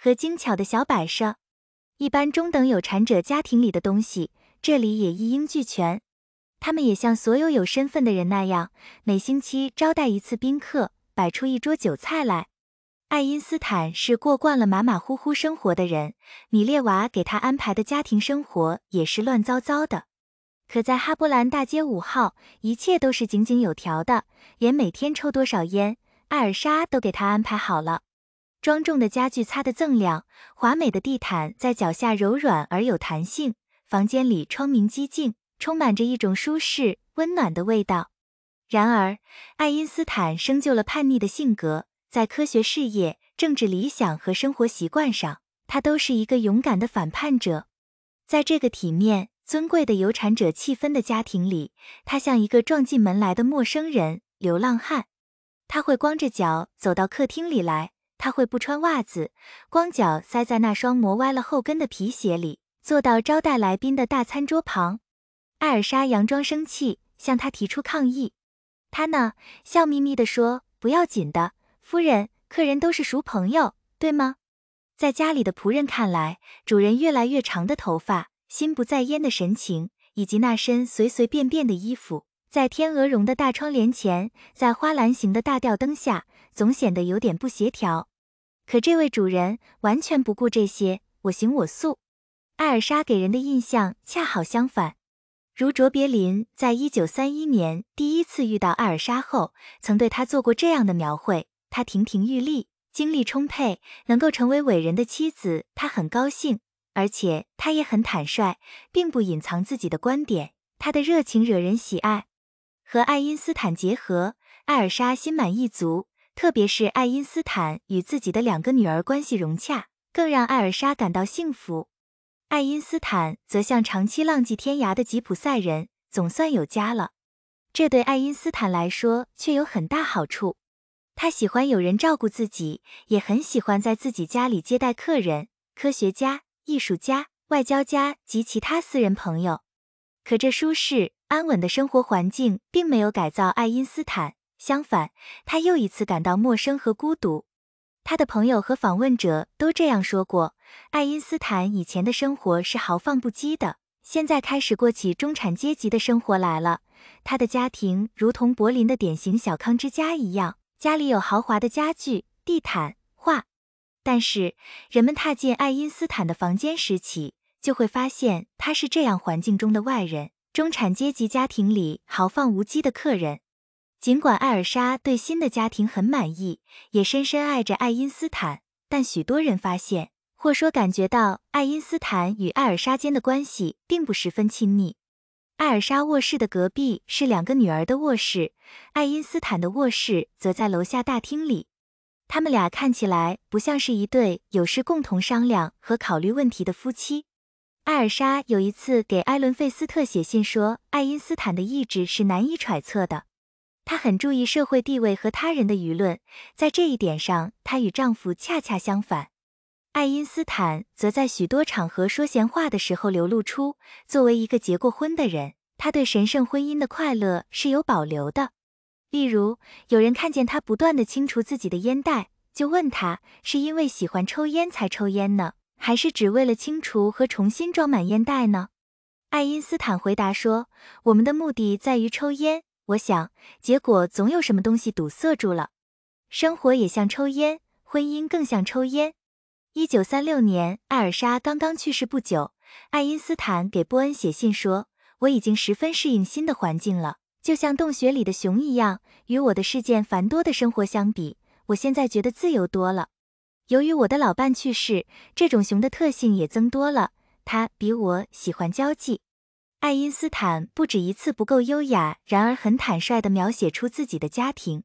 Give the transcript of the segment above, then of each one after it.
和精巧的小摆设，一般中等有产者家庭里的东西，这里也一应俱全。他们也像所有有身份的人那样，每星期招待一次宾客，摆出一桌酒菜来。爱因斯坦是过惯了马马虎虎生活的人，米列娃给他安排的家庭生活也是乱糟糟的。可在哈波兰大街五号，一切都是井井有条的，连每天抽多少烟，艾尔莎都给他安排好了。庄重的家具擦得锃亮，华美的地毯在脚下柔软而有弹性。房间里窗明几净，充满着一种舒适温暖的味道。然而，爱因斯坦生就了叛逆的性格，在科学事业、政治理想和生活习惯上，他都是一个勇敢的反叛者。在这个体面、尊贵的有产者气氛的家庭里，他像一个撞进门来的陌生人、流浪汉。他会光着脚走到客厅里来。他会不穿袜子，光脚塞在那双磨歪了后跟的皮鞋里，坐到招待来宾的大餐桌旁。艾尔莎佯装生气，向他提出抗议。他呢，笑眯眯地说：“不要紧的，夫人，客人都是熟朋友，对吗？”在家里的仆人看来，主人越来越长的头发、心不在焉的神情，以及那身随随便便的衣服，在天鹅绒的大窗帘前，在花篮形的大吊灯下，总显得有点不协调。可这位主人完全不顾这些，我行我素。艾尔莎给人的印象恰好相反。如卓别林在一九三一年第一次遇到艾尔莎后，曾对她做过这样的描绘：她亭亭玉立，精力充沛，能够成为伟人的妻子，他很高兴，而且他也很坦率，并不隐藏自己的观点。他的热情惹人喜爱，和爱因斯坦结合，艾尔莎心满意足。特别是爱因斯坦与自己的两个女儿关系融洽，更让艾尔莎感到幸福。爱因斯坦则像长期浪迹天涯的吉普赛人，总算有家了。这对爱因斯坦来说却有很大好处。他喜欢有人照顾自己，也很喜欢在自己家里接待客人、科学家、艺术家、外交家及其他私人朋友。可这舒适安稳的生活环境，并没有改造爱因斯坦。相反，他又一次感到陌生和孤独。他的朋友和访问者都这样说过：爱因斯坦以前的生活是豪放不羁的，现在开始过起中产阶级的生活来了。他的家庭如同柏林的典型小康之家一样，家里有豪华的家具、地毯、画。但是，人们踏进爱因斯坦的房间时起，就会发现他是这样环境中的外人，中产阶级家庭里豪放无羁的客人。尽管艾尔莎对新的家庭很满意，也深深爱着爱因斯坦，但许多人发现，或说感觉到，爱因斯坦与艾尔莎间的关系并不十分亲密。艾尔莎卧室的隔壁是两个女儿的卧室，爱因斯坦的卧室则在楼下大厅里。他们俩看起来不像是一对有事共同商量和考虑问题的夫妻。艾尔莎有一次给埃伦费斯特写信说：“爱因斯坦的意志是难以揣测的。”她很注意社会地位和他人的舆论，在这一点上，她与丈夫恰恰相反。爱因斯坦则在许多场合说闲话的时候，流露出作为一个结过婚的人，他对神圣婚姻的快乐是有保留的。例如，有人看见他不断地清除自己的烟袋，就问他是因为喜欢抽烟才抽烟呢，还是只为了清除和重新装满烟袋呢？爱因斯坦回答说：“我们的目的在于抽烟。”我想，结果总有什么东西堵塞住了。生活也像抽烟，婚姻更像抽烟。一九三六年，艾尔莎刚刚去世不久，爱因斯坦给波恩写信说：“我已经十分适应新的环境了，就像洞穴里的熊一样。与我的事件繁多的生活相比，我现在觉得自由多了。由于我的老伴去世，这种熊的特性也增多了。它比我喜欢交际。”爱因斯坦不止一次不够优雅，然而很坦率地描写出自己的家庭。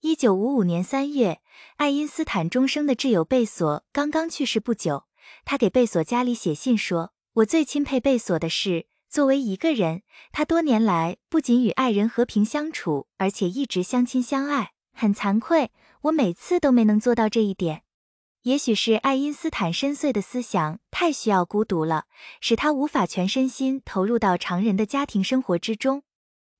一九五五年三月，爱因斯坦终生的挚友贝索刚刚去世不久，他给贝索家里写信说：“我最钦佩贝索的是，作为一个人，他多年来不仅与爱人和平相处，而且一直相亲相爱。很惭愧，我每次都没能做到这一点。”也许是爱因斯坦深邃的思想太需要孤独了，使他无法全身心投入到常人的家庭生活之中。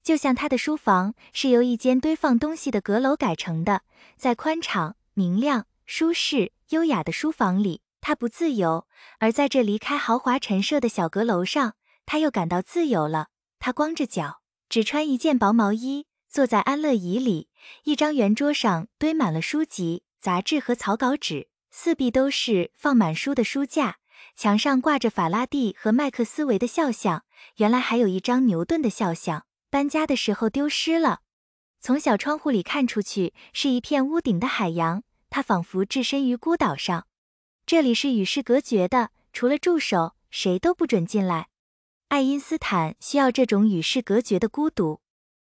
就像他的书房是由一间堆放东西的阁楼改成的，在宽敞、明亮、舒适、优雅的书房里，他不自由；而在这离开豪华陈设的小阁楼上，他又感到自由了。他光着脚，只穿一件薄毛衣，坐在安乐椅里，一张圆桌上堆满了书籍、杂志和草稿纸。四壁都是放满书的书架，墙上挂着法拉第和麦克斯韦的肖像，原来还有一张牛顿的肖像，搬家的时候丢失了。从小窗户里看出去，是一片屋顶的海洋，他仿佛置身于孤岛上。这里是与世隔绝的，除了助手，谁都不准进来。爱因斯坦需要这种与世隔绝的孤独，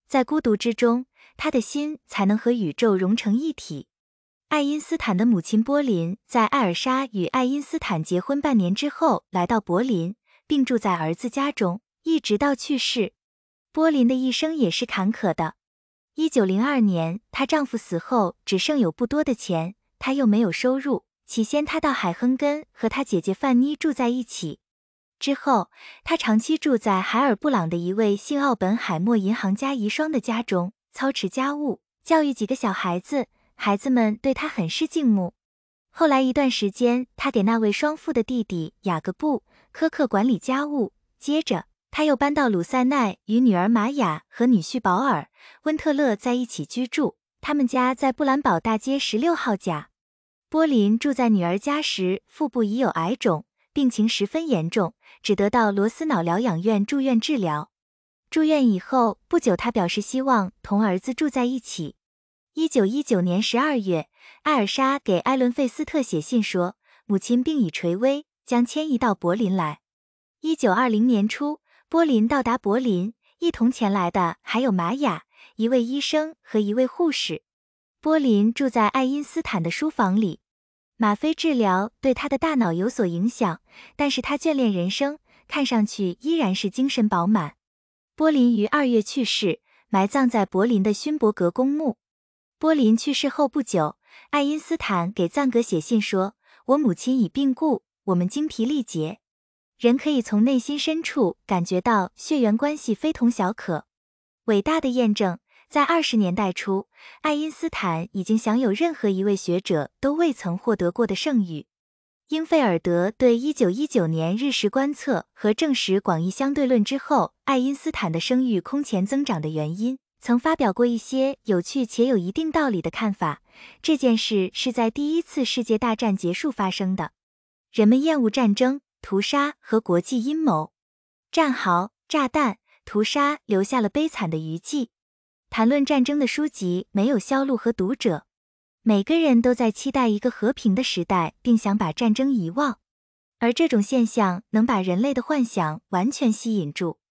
在孤独之中，他的心才能和宇宙融成一体。爱因斯坦的母亲波林在艾尔莎与爱因斯坦结婚半年之后来到柏林，并住在儿子家中，一直到去世。波林的一生也是坎坷的。一九零二年，她丈夫死后只剩有不多的钱，她又没有收入。起先，她到海亨根和她姐姐范妮住在一起，之后她长期住在海尔布朗的一位姓奥本海默银行家遗孀的家中，操持家务，教育几个小孩子。孩子们对他很是敬慕。后来一段时间，他给那位双父的弟弟雅各布·科克管理家务。接着，他又搬到鲁塞奈，与女儿玛雅和女婿保尔·温特勒在一起居住。他们家在布兰堡大街十六号甲。波林住在女儿家时，腹部已有癌肿，病情十分严重，只得到罗斯脑疗养院住院治疗。住院以后不久，他表示希望同儿子住在一起。一九一九年十二月，艾尔莎给埃伦费斯特写信说，母亲病已垂危，将迁移到柏林来。一九二零年初，波林到达柏林，一同前来的还有玛雅，一位医生和一位护士。波林住在爱因斯坦的书房里，吗啡治疗对他的大脑有所影响，但是他眷恋人生，看上去依然是精神饱满。波林于二月去世，埋葬在柏林的勋伯格公墓。波林去世后不久，爱因斯坦给赞格写信说：“我母亲已病故，我们精疲力竭。人可以从内心深处感觉到血缘关系非同小可。”伟大的验证，在二十年代初，爱因斯坦已经享有任何一位学者都未曾获得过的盛誉。英费尔德对一九一九年日食观测和证实广义相对论之后，爱因斯坦的声誉空前增长的原因。曾发表过一些有趣且有一定道理的看法。这件事是在第一次世界大战结束发生的。人们厌恶战争、屠杀和国际阴谋，战壕、炸弹、屠杀留下了悲惨的余迹。谈论战争的书籍没有销路和读者。每个人都在期待一个和平的时代，并想把战争遗忘。而这种现象能把人类的幻想完全吸引住。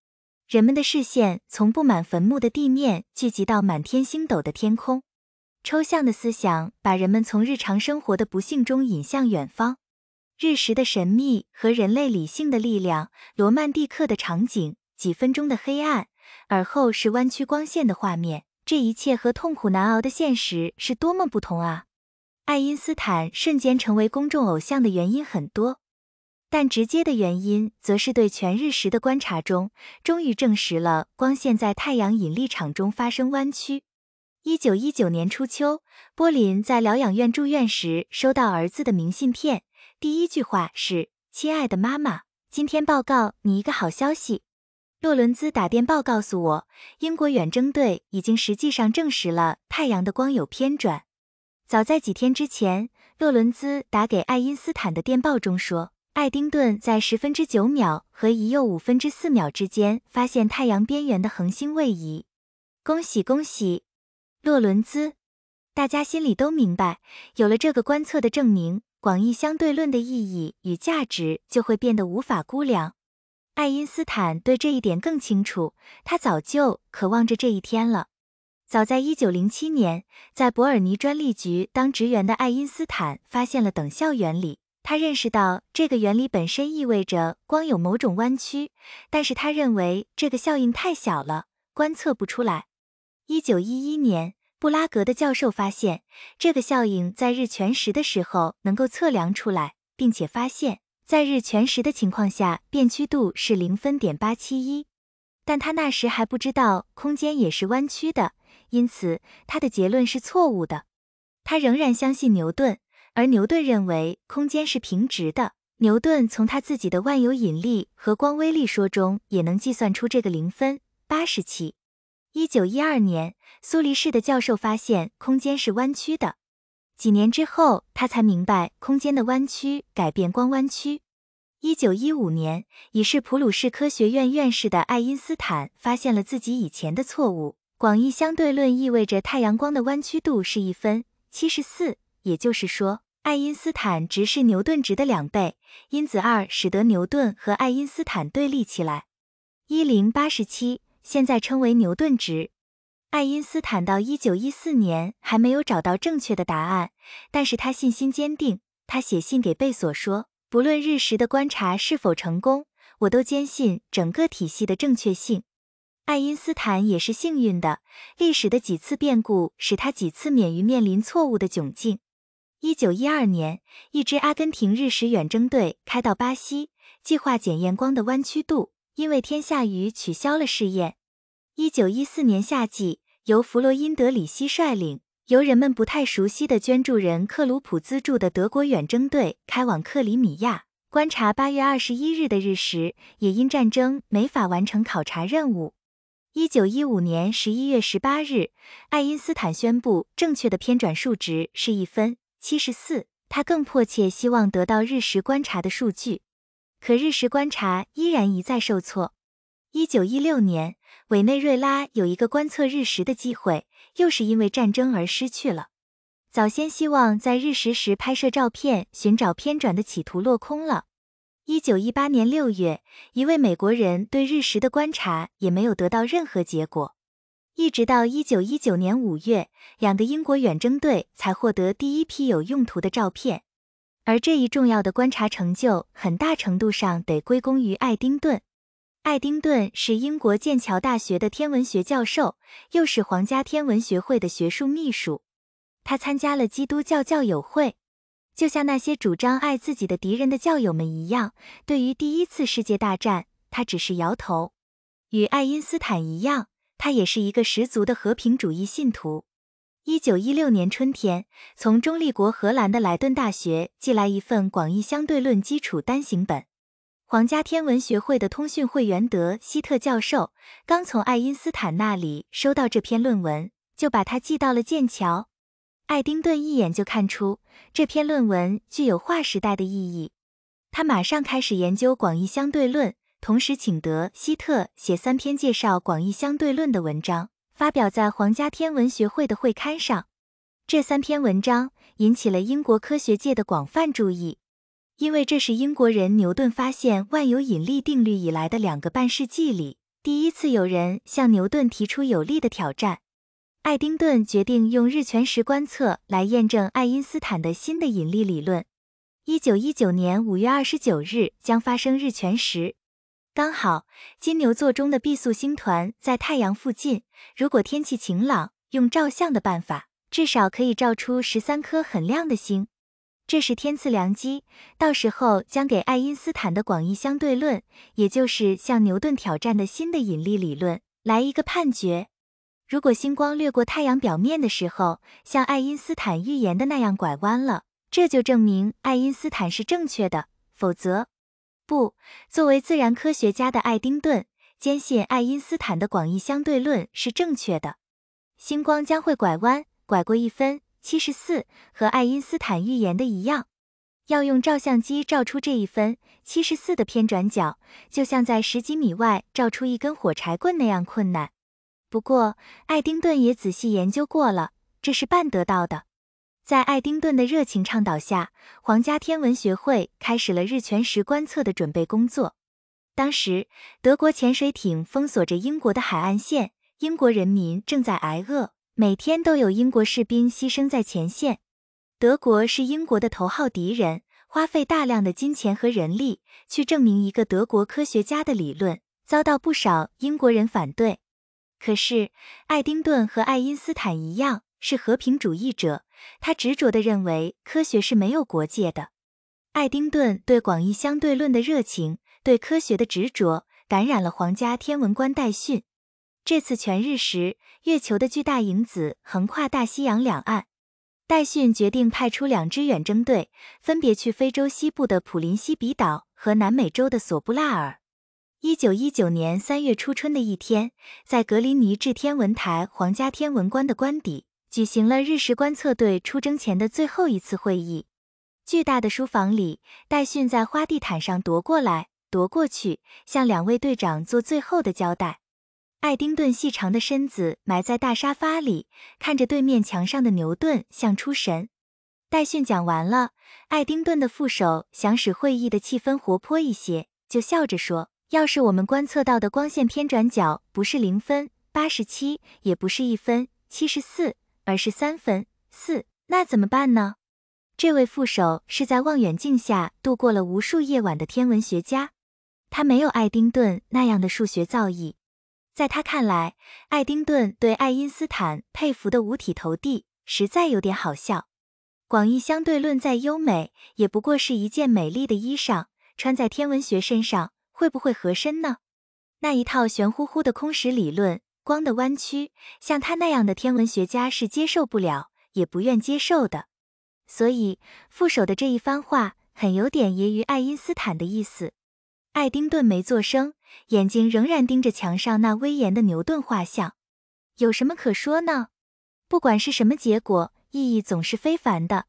人们的视线从布满坟墓的地面聚集到满天星斗的天空，抽象的思想把人们从日常生活的不幸中引向远方。日食的神秘和人类理性的力量，罗曼蒂克的场景，几分钟的黑暗，而后是弯曲光线的画面，这一切和痛苦难熬的现实是多么不同啊！爱因斯坦瞬间成为公众偶像的原因很多。但直接的原因，则是对全日食的观察中，终于证实了光线在太阳引力场中发生弯曲。一九一九年初秋，波林在疗养院住院时，收到儿子的明信片，第一句话是：“亲爱的妈妈，今天报告你一个好消息。”洛伦兹打电报告诉我，英国远征队已经实际上证实了太阳的光有偏转。早在几天之前，洛伦兹打给爱因斯坦的电报中说。爱丁顿在十分之九秒和一又五分之四秒之间发现太阳边缘的恒星位移，恭喜恭喜，洛伦兹！大家心里都明白，有了这个观测的证明，广义相对论的意义与价值就会变得无法估量。爱因斯坦对这一点更清楚，他早就渴望着这一天了。早在一九零七年，在伯尔尼专利局当职员的爱因斯坦发现了等效原理。他认识到这个原理本身意味着光有某种弯曲，但是他认为这个效应太小了，观测不出来。一九一一年，布拉格的教授发现这个效应在日全食的时候能够测量出来，并且发现，在日全食的情况下，变曲度是零分点八七一，但他那时还不知道空间也是弯曲的，因此他的结论是错误的。他仍然相信牛顿。而牛顿认为空间是平直的。牛顿从他自己的万有引力和光微粒说中也能计算出这个零分八十七。一九一二年，苏黎世的教授发现空间是弯曲的。几年之后，他才明白空间的弯曲改变光弯曲。一九一五年，已是普鲁士科学院院士的爱因斯坦发现了自己以前的错误。广义相对论意味着太阳光的弯曲度是一分七十四。也就是说，爱因斯坦值是牛顿值的两倍，因子二使得牛顿和爱因斯坦对立起来。一零八十七现在称为牛顿值。爱因斯坦到一九一四年还没有找到正确的答案，但是他信心坚定。他写信给贝索说：“不论日食的观察是否成功，我都坚信整个体系的正确性。”爱因斯坦也是幸运的，历史的几次变故使他几次免于面临错误的窘境。一九一二年，一支阿根廷日食远征队开到巴西，计划检验光的弯曲度，因为天下雨取消了试验。一九一四年夏季，由弗洛因德里希率领，由人们不太熟悉的捐助人克鲁普资助的德国远征队开往克里米亚，观察八月二十一日的日食，也因战争没法完成考察任务。一九一五年十一月十八日，爱因斯坦宣布正确的偏转数值是一分。七十四，他更迫切希望得到日食观察的数据，可日食观察依然一再受挫。一九一六年，委内瑞拉有一个观测日食的机会，又是因为战争而失去了。早先希望在日食时拍摄照片寻找偏转的企图落空了。一九一八年六月，一位美国人对日食的观察也没有得到任何结果。一直到一九一九年五月，两个英国远征队才获得第一批有用途的照片，而这一重要的观察成就，很大程度上得归功于爱丁顿。爱丁顿是英国剑桥大学的天文学教授，又是皇家天文学会的学术秘书。他参加了基督教教友会，就像那些主张爱自己的敌人的教友们一样，对于第一次世界大战，他只是摇头。与爱因斯坦一样。他也是一个十足的和平主义信徒。一九一六年春天，从中立国荷兰的莱顿大学寄来一份广义相对论基础单行本。皇家天文学会的通讯会员德希特教授刚从爱因斯坦那里收到这篇论文，就把它寄到了剑桥。爱丁顿一眼就看出这篇论文具有划时代的意义，他马上开始研究广义相对论。同时，请德希特写三篇介绍广义相对论的文章，发表在皇家天文学会的会刊上。这三篇文章引起了英国科学界的广泛注意，因为这是英国人牛顿发现万有引力定律以来的两个半世纪里第一次有人向牛顿提出有力的挑战。爱丁顿决定用日全食观测来验证爱因斯坦的新的引力理论。一九一九年五月二十九日将发生日全食。刚好，金牛座中的毕宿星团在太阳附近。如果天气晴朗，用照相的办法，至少可以照出十三颗很亮的星。这是天赐良机，到时候将给爱因斯坦的广义相对论，也就是向牛顿挑战的新的引力理论，来一个判决。如果星光掠过太阳表面的时候，像爱因斯坦预言的那样拐弯了，这就证明爱因斯坦是正确的；否则，不，作为自然科学家的爱丁顿坚信爱因斯坦的广义相对论是正确的。星光将会拐弯，拐过一分七十四，和爱因斯坦预言的一样。要用照相机照出这一分七十四的偏转角，就像在十几米外照出一根火柴棍那样困难。不过，爱丁顿也仔细研究过了，这是办得到的。在爱丁顿的热情倡导下，皇家天文学会开始了日全食观测的准备工作。当时，德国潜水艇封锁着英国的海岸线，英国人民正在挨饿，每天都有英国士兵牺牲在前线。德国是英国的头号敌人，花费大量的金钱和人力去证明一个德国科学家的理论，遭到不少英国人反对。可是，爱丁顿和爱因斯坦一样是和平主义者。他执着地认为科学是没有国界的。爱丁顿对广义相对论的热情，对科学的执着，感染了皇家天文官戴逊。这次全日食，月球的巨大影子横跨大西洋两岸。戴逊决定派出两支远征队，分别去非洲西部的普林西比岛和南美洲的索布拉尔。一九一九年三月初春的一天，在格林尼治天文台，皇家天文官的官邸。举行了日食观测队出征前的最后一次会议。巨大的书房里，戴逊在花地毯上踱过来踱过去，向两位队长做最后的交代。艾丁顿细长的身子埋在大沙发里，看着对面墙上的牛顿像出神。戴逊讲完了，艾丁顿的副手想使会议的气氛活泼一些，就笑着说：“要是我们观测到的光线偏转角不是零分八十七，也不是一分七十四。”而是三分四，那怎么办呢？这位副手是在望远镜下度过了无数夜晚的天文学家，他没有爱丁顿那样的数学造诣。在他看来，爱丁顿对爱因斯坦佩服得五体投地，实在有点好笑。广义相对论再优美，也不过是一件美丽的衣裳，穿在天文学身上会不会合身呢？那一套玄乎乎的空实理论。光的弯曲，像他那样的天文学家是接受不了，也不愿接受的。所以副手的这一番话很有点揶揄爱因斯坦的意思。爱丁顿没做声，眼睛仍然盯着墙上那威严的牛顿画像。有什么可说呢？不管是什么结果，意义总是非凡的。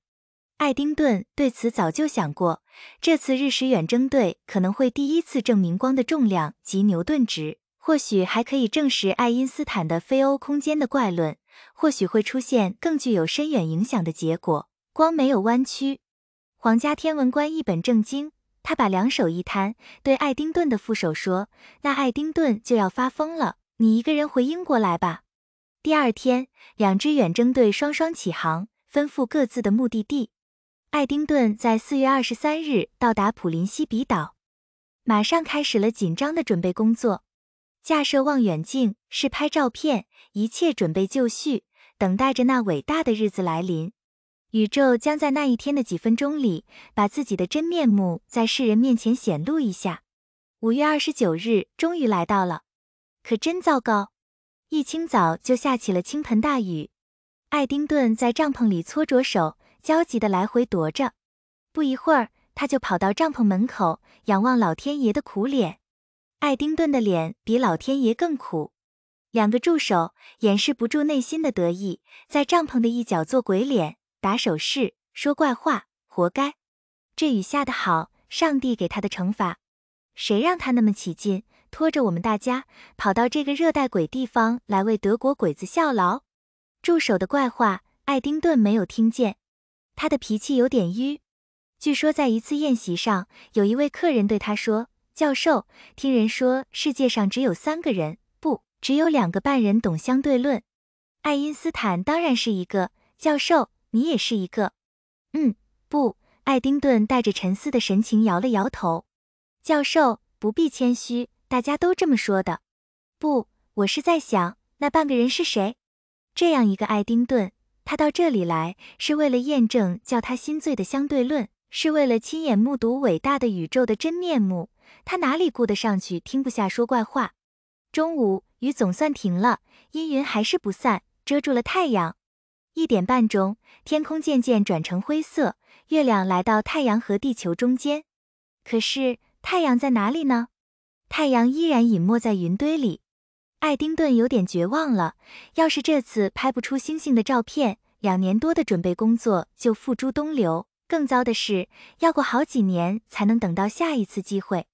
爱丁顿对此早就想过，这次日食远征队可能会第一次证明光的重量及牛顿值。或许还可以证实爱因斯坦的非欧空间的怪论，或许会出现更具有深远影响的结果。光没有弯曲。皇家天文官一本正经，他把两手一摊，对爱丁顿的副手说：“那爱丁顿就要发疯了，你一个人回英国来吧。”第二天，两支远征队双双起航，奔赴各自的目的地。爱丁顿在四月二十三日到达普林西比岛，马上开始了紧张的准备工作。架设望远镜，试拍照片，一切准备就绪，等待着那伟大的日子来临。宇宙将在那一天的几分钟里，把自己的真面目在世人面前显露一下。五月二十九日终于来到了，可真糟糕！一清早就下起了倾盆大雨。爱丁顿在帐篷里搓着手，焦急地来回踱着。不一会儿，他就跑到帐篷门口，仰望老天爷的苦脸。艾丁顿的脸比老天爷更苦，两个助手掩饰不住内心的得意，在帐篷的一角做鬼脸、打手势、说怪话，活该！这雨下得好，上帝给他的惩罚。谁让他那么起劲，拖着我们大家跑到这个热带鬼地方来为德国鬼子效劳？助手的怪话，艾丁顿没有听见，他的脾气有点郁。据说在一次宴席上，有一位客人对他说。教授，听人说世界上只有三个人，不，只有两个半人懂相对论。爱因斯坦当然是一个，教授，你也是一个。嗯，不，爱丁顿带着沉思的神情摇了摇头。教授不必谦虚，大家都这么说的。不，我是在想那半个人是谁。这样一个爱丁顿，他到这里来是为了验证叫他心醉的相对论。是为了亲眼目睹伟大的宇宙的真面目，他哪里顾得上去听不下说怪话。中午雨总算停了，阴云还是不散，遮住了太阳。一点半钟，天空渐渐转成灰色，月亮来到太阳和地球中间。可是太阳在哪里呢？太阳依然隐没在云堆里。爱丁顿有点绝望了。要是这次拍不出星星的照片，两年多的准备工作就付诸东流。更糟的是，要过好几年才能等到下一次机会。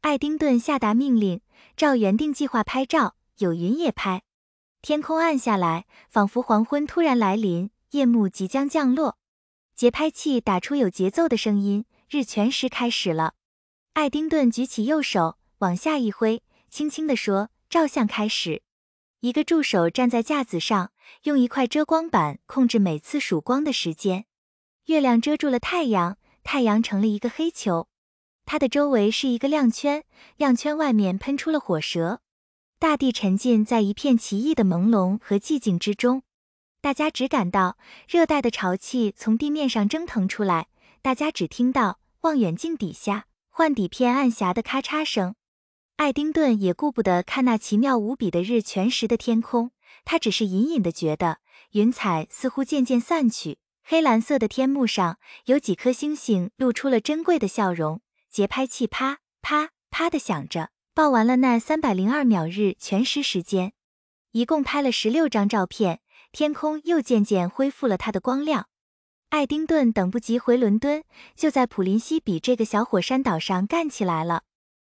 艾丁顿下达命令，照原定计划拍照，有云也拍。天空暗下来，仿佛黄昏突然来临，夜幕即将降落。节拍器打出有节奏的声音，日全食开始了。艾丁顿举起右手，往下一挥，轻轻地说：“照相开始。”一个助手站在架子上，用一块遮光板控制每次曙光的时间。月亮遮住了太阳，太阳成了一个黑球，它的周围是一个亮圈，亮圈外面喷出了火舌，大地沉浸在一片奇异的朦胧和寂静之中。大家只感到热带的潮气从地面上蒸腾出来，大家只听到望远镜底下换底片暗霞的咔嚓声。爱丁顿也顾不得看那奇妙无比的日全食的天空，他只是隐隐的觉得云彩似乎渐渐散去。黑蓝色的天幕上有几颗星星露出了珍贵的笑容，节拍器啪啪啪的响着，报完了那三百零二秒日全食时间，一共拍了十六张照片。天空又渐渐恢复了它的光亮。爱丁顿等不及回伦敦，就在普林西比这个小火山岛上干起来了。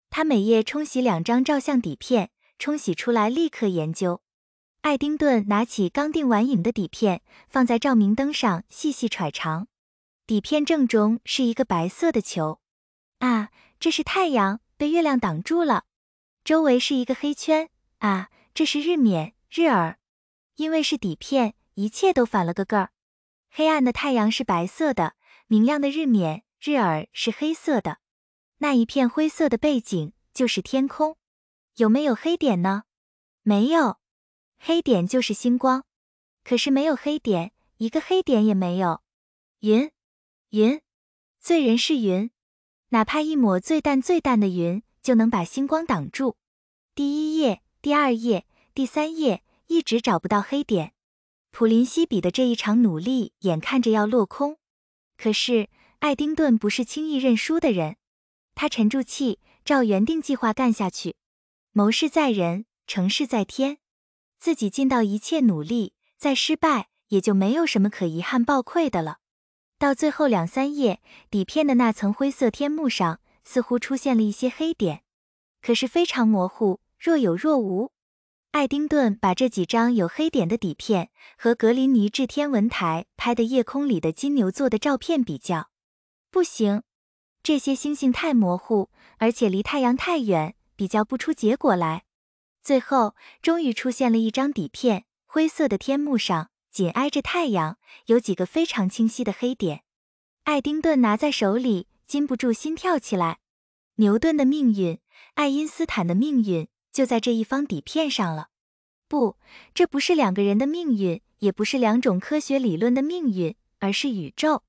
他每夜冲洗两张照相底片，冲洗出来立刻研究。爱丁顿拿起刚定完影的底片，放在照明灯上细细揣尝。底片正中是一个白色的球，啊，这是太阳被月亮挡住了。周围是一个黑圈，啊，这是日冕、日珥。因为是底片，一切都反了个个儿。黑暗的太阳是白色的，明亮的日冕、日珥是黑色的。那一片灰色的背景就是天空。有没有黑点呢？没有。黑点就是星光，可是没有黑点，一个黑点也没有。云，云，罪人是云，哪怕一抹最淡最淡的云，就能把星光挡住。第一页，第二页，第三页，一直找不到黑点。普林西比的这一场努力，眼看着要落空。可是艾丁顿不是轻易认输的人，他沉住气，照原定计划干下去。谋事在人，成事在天。自己尽到一切努力，再失败也就没有什么可遗憾、抱愧的了。到最后两三页底片的那层灰色天幕上，似乎出现了一些黑点，可是非常模糊，若有若无。爱丁顿把这几张有黑点的底片和格林尼治天文台拍的夜空里的金牛座的照片比较，不行，这些星星太模糊，而且离太阳太远，比较不出结果来。最后，终于出现了一张底片，灰色的天幕上紧挨着太阳，有几个非常清晰的黑点。爱丁顿拿在手里，禁不住心跳起来。牛顿的命运，爱因斯坦的命运，就在这一方底片上了。不，这不是两个人的命运，也不是两种科学理论的命运，而是宇宙，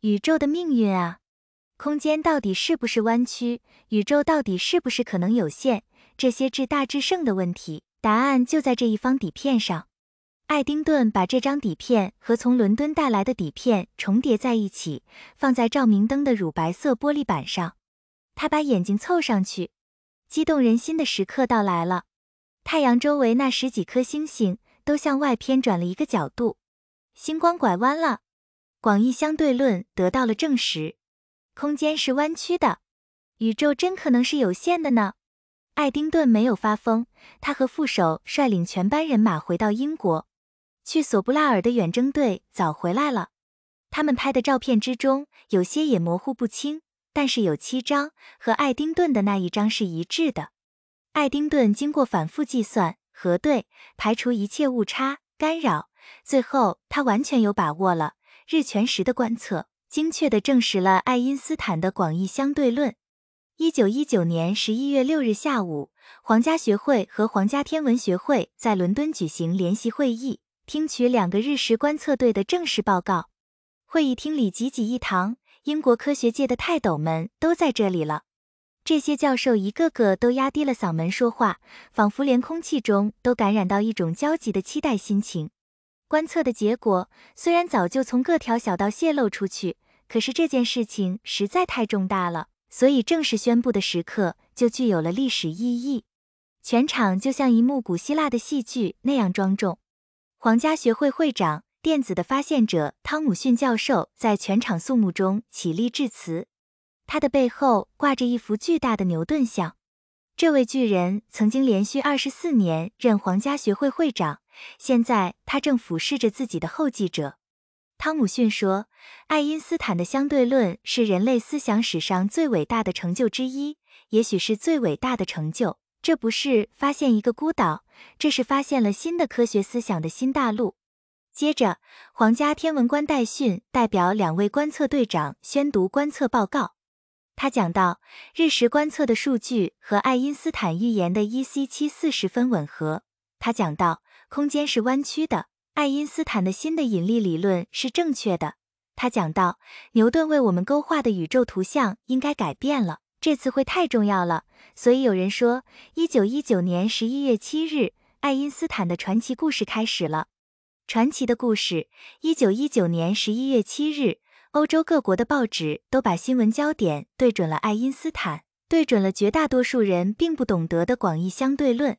宇宙的命运啊！空间到底是不是弯曲？宇宙到底是不是可能有限？这些至大至圣的问题，答案就在这一方底片上。爱丁顿把这张底片和从伦敦带来的底片重叠在一起，放在照明灯的乳白色玻璃板上。他把眼睛凑上去，激动人心的时刻到来了。太阳周围那十几颗星星都向外偏转了一个角度，星光拐弯了。广义相对论得到了证实，空间是弯曲的，宇宙真可能是有限的呢。爱丁顿没有发疯，他和副手率领全班人马回到英国。去索布拉尔的远征队早回来了，他们拍的照片之中有些也模糊不清，但是有七张和爱丁顿的那一张是一致的。爱丁顿经过反复计算、核对，排除一切误差干扰，最后他完全有把握了。日全食的观测精确地证实了爱因斯坦的广义相对论。一九一九年十一月六日下午，皇家学会和皇家天文学会在伦敦举行联席会议，听取两个日食观测队的正式报告。会议厅里挤挤一堂，英国科学界的泰斗们都在这里了。这些教授一个个都压低了嗓门说话，仿佛连空气中都感染到一种焦急的期待心情。观测的结果虽然早就从各条小道泄露出去，可是这件事情实在太重大了。所以，正式宣布的时刻就具有了历史意义。全场就像一幕古希腊的戏剧那样庄重。皇家学会会长、电子的发现者汤姆逊教授在全场肃穆中起立致辞。他的背后挂着一幅巨大的牛顿像。这位巨人曾经连续二十四年任皇家学会会长，现在他正俯视着自己的后继者。汤姆逊说：“爱因斯坦的相对论是人类思想史上最伟大的成就之一，也许是最伟大的成就。这不是发现一个孤岛，这是发现了新的科学思想的新大陆。”接着，皇家天文官戴逊代表两位观测队长宣读观测报告。他讲到，日食观测的数据和爱因斯坦预言的 E C 七四十分吻合。他讲到，空间是弯曲的。爱因斯坦的新的引力理论是正确的。他讲到，牛顿为我们勾画的宇宙图像应该改变了。这次会太重要了。所以有人说，一九一九年十一月七日，爱因斯坦的传奇故事开始了。传奇的故事，一九一九年十一月七日，欧洲各国的报纸都把新闻焦点对准了爱因斯坦，对准了绝大多数人并不懂得的广义相对论。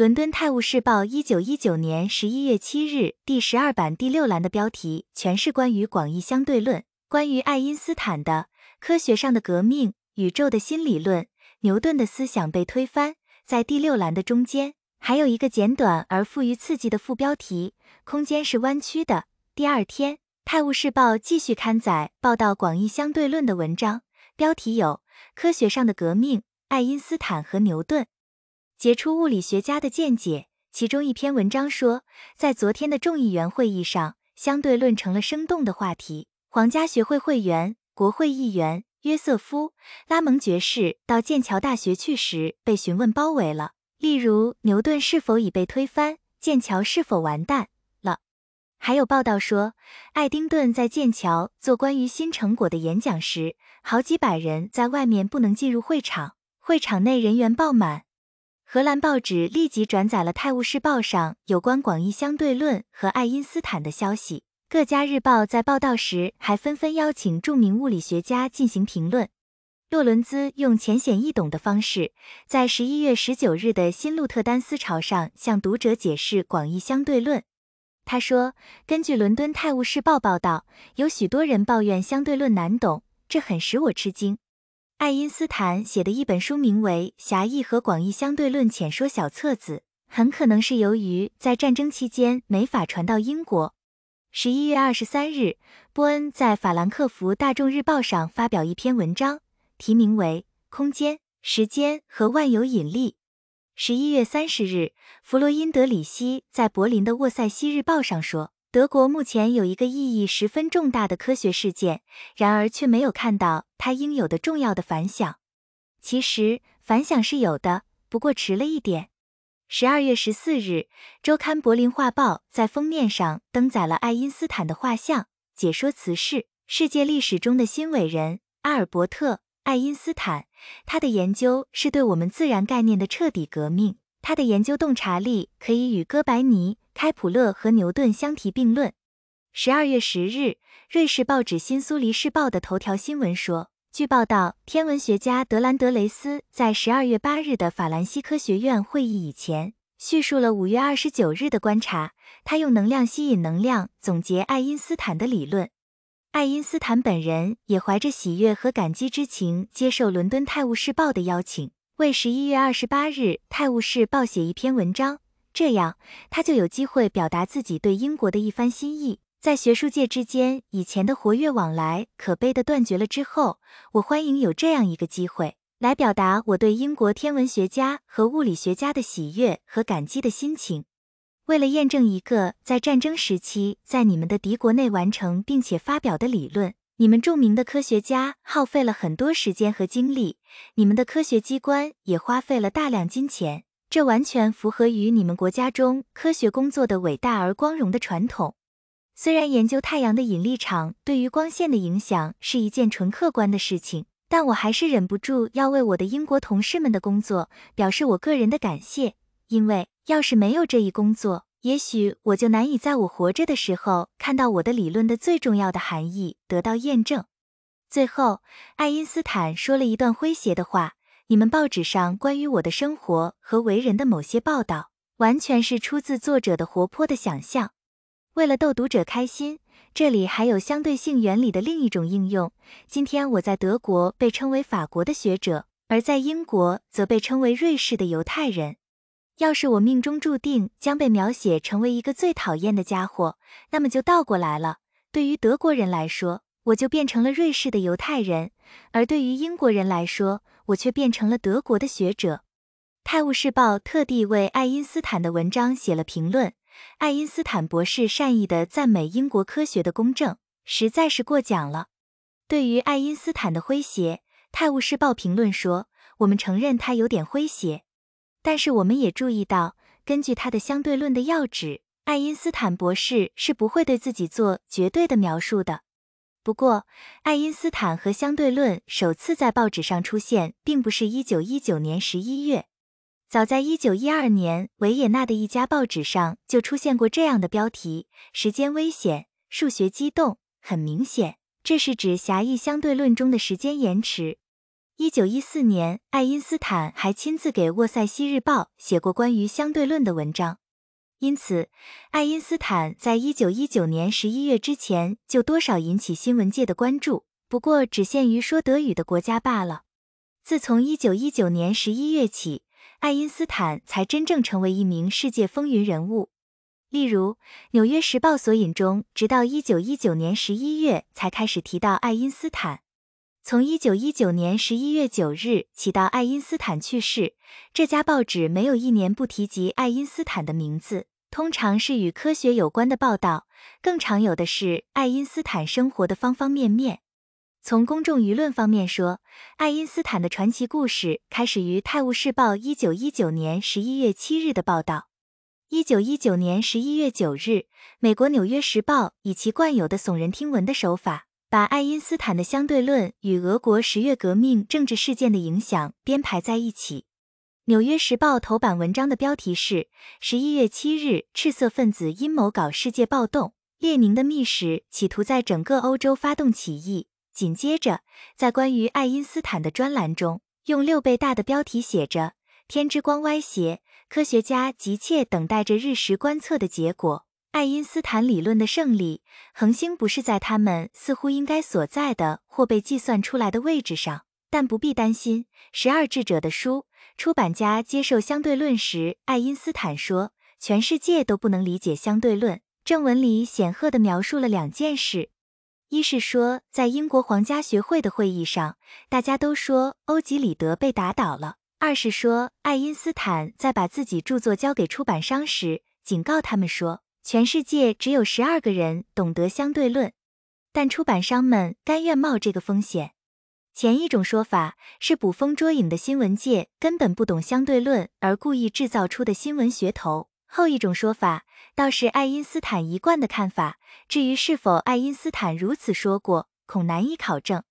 伦敦《泰晤士报》一九一九年十一月七日第十二版第六栏的标题全是关于广义相对论，关于爱因斯坦的科学上的革命、宇宙的新理论、牛顿的思想被推翻。在第六栏的中间，还有一个简短而富于刺激的副标题：空间是弯曲的。第二天，《泰晤士报》继续刊载报道广义相对论的文章，标题有：科学上的革命、爱因斯坦和牛顿。杰出物理学家的见解。其中一篇文章说，在昨天的众议员会议上，相对论成了生动的话题。皇家学会会员、国会议员约瑟夫·拉蒙爵士到剑桥大学去时，被询问包围了。例如，牛顿是否已被推翻？剑桥是否完蛋了？还有报道说，爱丁顿在剑桥做关于新成果的演讲时，好几百人在外面不能进入会场，会场内人员爆满。荷兰报纸立即转载了《泰晤士报》上有关广义相对论和爱因斯坦的消息。各家日报在报道时还纷纷邀请著名物理学家进行评论。洛伦兹用浅显易懂的方式，在十一月十九日的新《鹿特丹思潮》上向读者解释广义相对论。他说：“根据伦敦《泰晤士报》报道，有许多人抱怨相对论难懂，这很使我吃惊。”爱因斯坦写的一本书名为《狭义和广义相对论浅说小册子》，很可能是由于在战争期间没法传到英国。十一月二十三日，波恩在法兰克福《大众日报》上发表一篇文章，题名为《空间、时间和万有引力》。十一月三十日，弗洛因德里希在柏林的《沃塞西日报》上说。德国目前有一个意义十分重大的科学事件，然而却没有看到它应有的重要的反响。其实反响是有的，不过迟了一点。十二月十四日，周刊《柏林画报》在封面上登载了爱因斯坦的画像，解说词是：“世界历史中的新伟人——阿尔伯特·爱因斯坦，他的研究是对我们自然概念的彻底革命。”他的研究洞察力可以与哥白尼、开普勒和牛顿相提并论。十二月十日，瑞士报纸《新苏黎世报》的头条新闻说，据报道，天文学家德兰德雷斯在十二月八日的法兰西科学院会议以前叙述了五月二十九日的观察。他用能量吸引能量总结爱因斯坦的理论。爱因斯坦本人也怀着喜悦和感激之情接受伦敦《泰晤士报》的邀请。为十一月二十八日《泰晤士报》写一篇文章，这样他就有机会表达自己对英国的一番心意。在学术界之间以前的活跃往来可悲地断绝了之后，我欢迎有这样一个机会来表达我对英国天文学家和物理学家的喜悦和感激的心情。为了验证一个在战争时期在你们的敌国内完成并且发表的理论。你们著名的科学家耗费了很多时间和精力，你们的科学机关也花费了大量金钱，这完全符合于你们国家中科学工作的伟大而光荣的传统。虽然研究太阳的引力场对于光线的影响是一件纯客观的事情，但我还是忍不住要为我的英国同事们的工作表示我个人的感谢，因为要是没有这一工作，也许我就难以在我活着的时候看到我的理论的最重要的含义得到验证。最后，爱因斯坦说了一段诙谐的话：“你们报纸上关于我的生活和为人的某些报道，完全是出自作者的活泼的想象，为了逗读者开心。”这里还有相对性原理的另一种应用。今天我在德国被称为法国的学者，而在英国则被称为瑞士的犹太人。要是我命中注定将被描写成为一个最讨厌的家伙，那么就倒过来了。对于德国人来说，我就变成了瑞士的犹太人；而对于英国人来说，我却变成了德国的学者。《泰晤士报》特地为爱因斯坦的文章写了评论。爱因斯坦博士善意地赞美英国科学的公正，实在是过奖了。对于爱因斯坦的诙谐，《泰晤士报》评论说：“我们承认他有点诙谐。”但是我们也注意到，根据他的相对论的要旨，爱因斯坦博士是不会对自己做绝对的描述的。不过，爱因斯坦和相对论首次在报纸上出现，并不是一九一九年十一月，早在一九一二年，维也纳的一家报纸上就出现过这样的标题：“时间危险，数学激动。”很明显，这是指狭义相对论中的时间延迟。一九一四年，爱因斯坦还亲自给《沃塞西日报》写过关于相对论的文章。因此，爱因斯坦在一九一九年十一月之前就多少引起新闻界的关注，不过只限于说德语的国家罢了。自从一九一九年十一月起，爱因斯坦才真正成为一名世界风云人物。例如，《纽约时报》索引中，直到一九一九年十一月才开始提到爱因斯坦。从一九一九年十一月九日起到爱因斯坦去世，这家报纸没有一年不提及爱因斯坦的名字，通常是与科学有关的报道，更常有的是爱因斯坦生活的方方面面。从公众舆论方面说，爱因斯坦的传奇故事开始于《泰晤士报》一九一九年十一月七日的报道。一九一九年十一月九日，美国《纽约时报》以其惯有的耸人听闻的手法。把爱因斯坦的相对论与俄国十月革命政治事件的影响编排在一起。纽约时报头版文章的标题是：“十一月七日，赤色分子阴谋搞世界暴动，列宁的密使企图在整个欧洲发动起义。”紧接着，在关于爱因斯坦的专栏中，用六倍大的标题写着：“天之光歪斜，科学家急切等待着日食观测的结果。”爱因斯坦理论的胜利，恒星不是在他们似乎应该所在的或被计算出来的位置上，但不必担心。十二智者的书出版家接受相对论时，爱因斯坦说：“全世界都不能理解相对论。”正文里显赫地描述了两件事：一是说，在英国皇家学会的会议上，大家都说欧几里德被打倒了；二是说，爱因斯坦在把自己著作交给出版商时，警告他们说。全世界只有十二个人懂得相对论，但出版商们甘愿冒这个风险。前一种说法是捕风捉影的新闻界根本不懂相对论而故意制造出的新闻噱头，后一种说法倒是爱因斯坦一贯的看法。至于是否爱因斯坦如此说过，恐难以考证。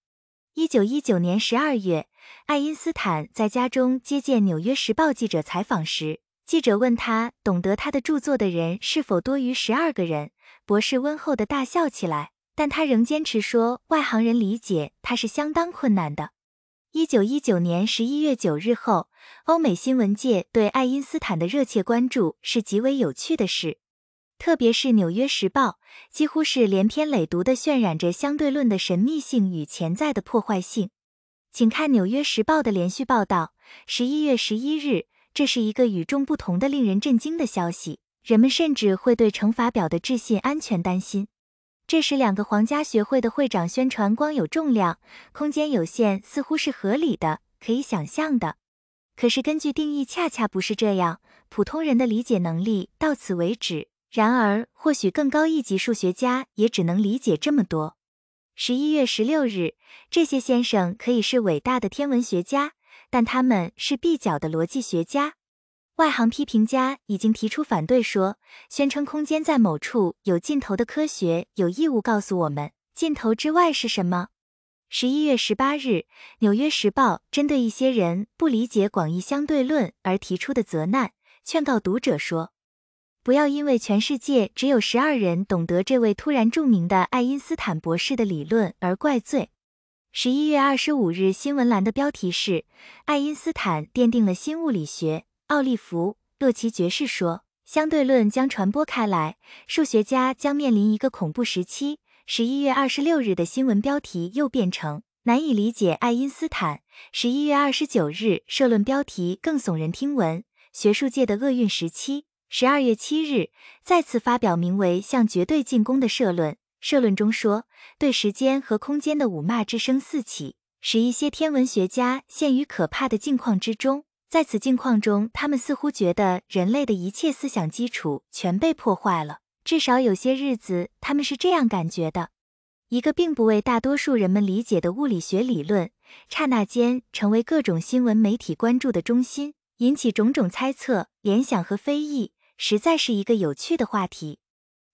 一九一九年十二月，爱因斯坦在家中接见《纽约时报》记者采访时。记者问他，懂得他的著作的人是否多于十二个人？博士温厚的大笑起来，但他仍坚持说，外行人理解他是相当困难的。一九一九年十一月九日后，欧美新闻界对爱因斯坦的热切关注是极为有趣的事，特别是《纽约时报》几乎是连篇累牍地渲染着相对论的神秘性与潜在的破坏性。请看《纽约时报》的连续报道，十一月十一日。这是一个与众不同的、令人震惊的消息，人们甚至会对乘法表的置信安全担心。这时，两个皇家学会的会长宣传，光有重量，空间有限，似乎是合理的，可以想象的。可是根据定义，恰恰不是这样。普通人的理解能力到此为止。然而，或许更高一级数学家也只能理解这么多。十一月十六日，这些先生可以是伟大的天文学家。但他们是蹩角的逻辑学家，外行批评家已经提出反对说，宣称空间在某处有尽头的科学有义务告诉我们尽头之外是什么。十一月十八日，《纽约时报》针对一些人不理解广义相对论而提出的责难，劝告读者说，不要因为全世界只有十二人懂得这位突然著名的爱因斯坦博士的理论而怪罪。十一月二十五日新闻栏的标题是“爱因斯坦奠定了新物理学”，奥利弗·洛奇爵士说：“相对论将传播开来，数学家将面临一个恐怖时期。”十一月二十六日的新闻标题又变成“难以理解爱因斯坦”。十一月二十九日社论标题更耸人听闻：“学术界的厄运时期。”十二月七日再次发表名为《向绝对进攻》的社论。社论中说，对时间和空间的辱骂之声四起，使一些天文学家陷于可怕的境况之中。在此境况中，他们似乎觉得人类的一切思想基础全被破坏了。至少有些日子，他们是这样感觉的。一个并不为大多数人们理解的物理学理论，刹那间成为各种新闻媒体关注的中心，引起种种猜测、联想和非议，实在是一个有趣的话题。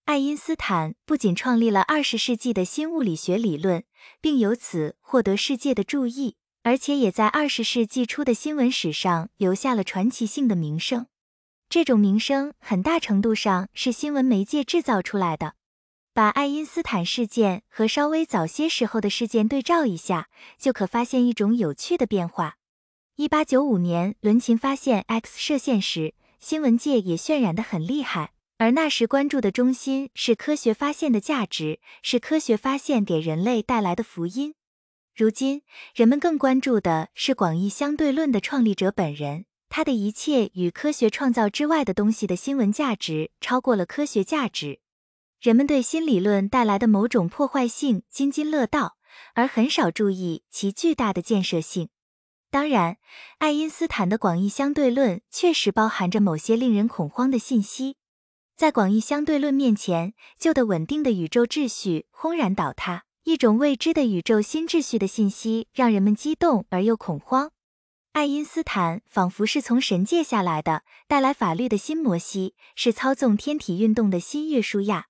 爱因斯坦不仅创立了二十世纪的新物理学理论，并由此获得世界的注意，而且也在二十世纪初的新闻史上留下了传奇性的名声。这种名声很大程度上是新闻媒介制造出来的。把爱因斯坦事件和稍微早些时候的事件对照一下，就可发现一种有趣的变化。一八九五年伦琴发现 X 射线时，新闻界也渲染得很厉害。而那时关注的中心是科学发现的价值，是科学发现给人类带来的福音。如今，人们更关注的是广义相对论的创立者本人，他的一切与科学创造之外的东西的新闻价值超过了科学价值。人们对新理论带来的某种破坏性津津乐道，而很少注意其巨大的建设性。当然，爱因斯坦的广义相对论确实包含着某些令人恐慌的信息。在广义相对论面前，旧的稳定的宇宙秩序轰然倒塌。一种未知的宇宙新秩序的信息让人们激动而又恐慌。爱因斯坦仿佛是从神界下来的，带来法律的新摩西，是操纵天体运动的新约书亚。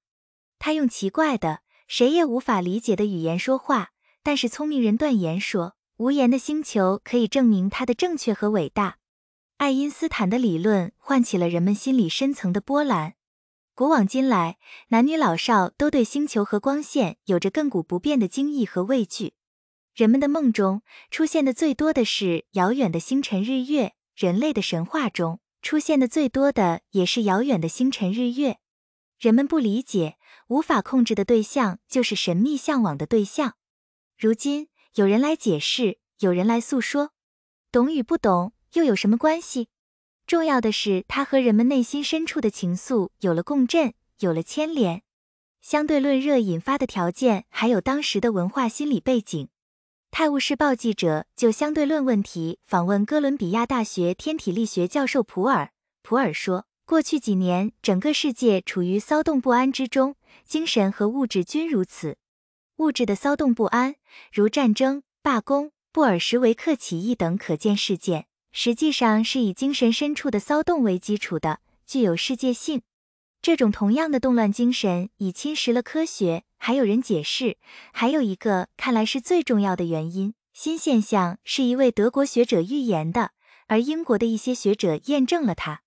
他用奇怪的、谁也无法理解的语言说话，但是聪明人断言说，无言的星球可以证明他的正确和伟大。爱因斯坦的理论唤起了人们心理深层的波澜。古往今来，男女老少都对星球和光线有着亘古不变的惊异和畏惧。人们的梦中出现的最多的是遥远的星辰日月，人类的神话中出现的最多的也是遥远的星辰日月。人们不理解、无法控制的对象，就是神秘向往的对象。如今有人来解释，有人来诉说，懂与不懂又有什么关系？重要的是，它和人们内心深处的情愫有了共振，有了牵连。相对论热引发的条件，还有当时的文化心理背景。《泰晤士报》记者就相对论问题访问哥伦比亚大学天体力学教授普尔，普尔说：“过去几年，整个世界处于骚动不安之中，精神和物质均如此。物质的骚动不安，如战争、罢工、布尔什维克起义等可见事件。”实际上是以精神深处的骚动为基础的，具有世界性。这种同样的动乱精神已侵蚀了科学。还有人解释，还有一个看来是最重要的原因：新现象是一位德国学者预言的，而英国的一些学者验证了它。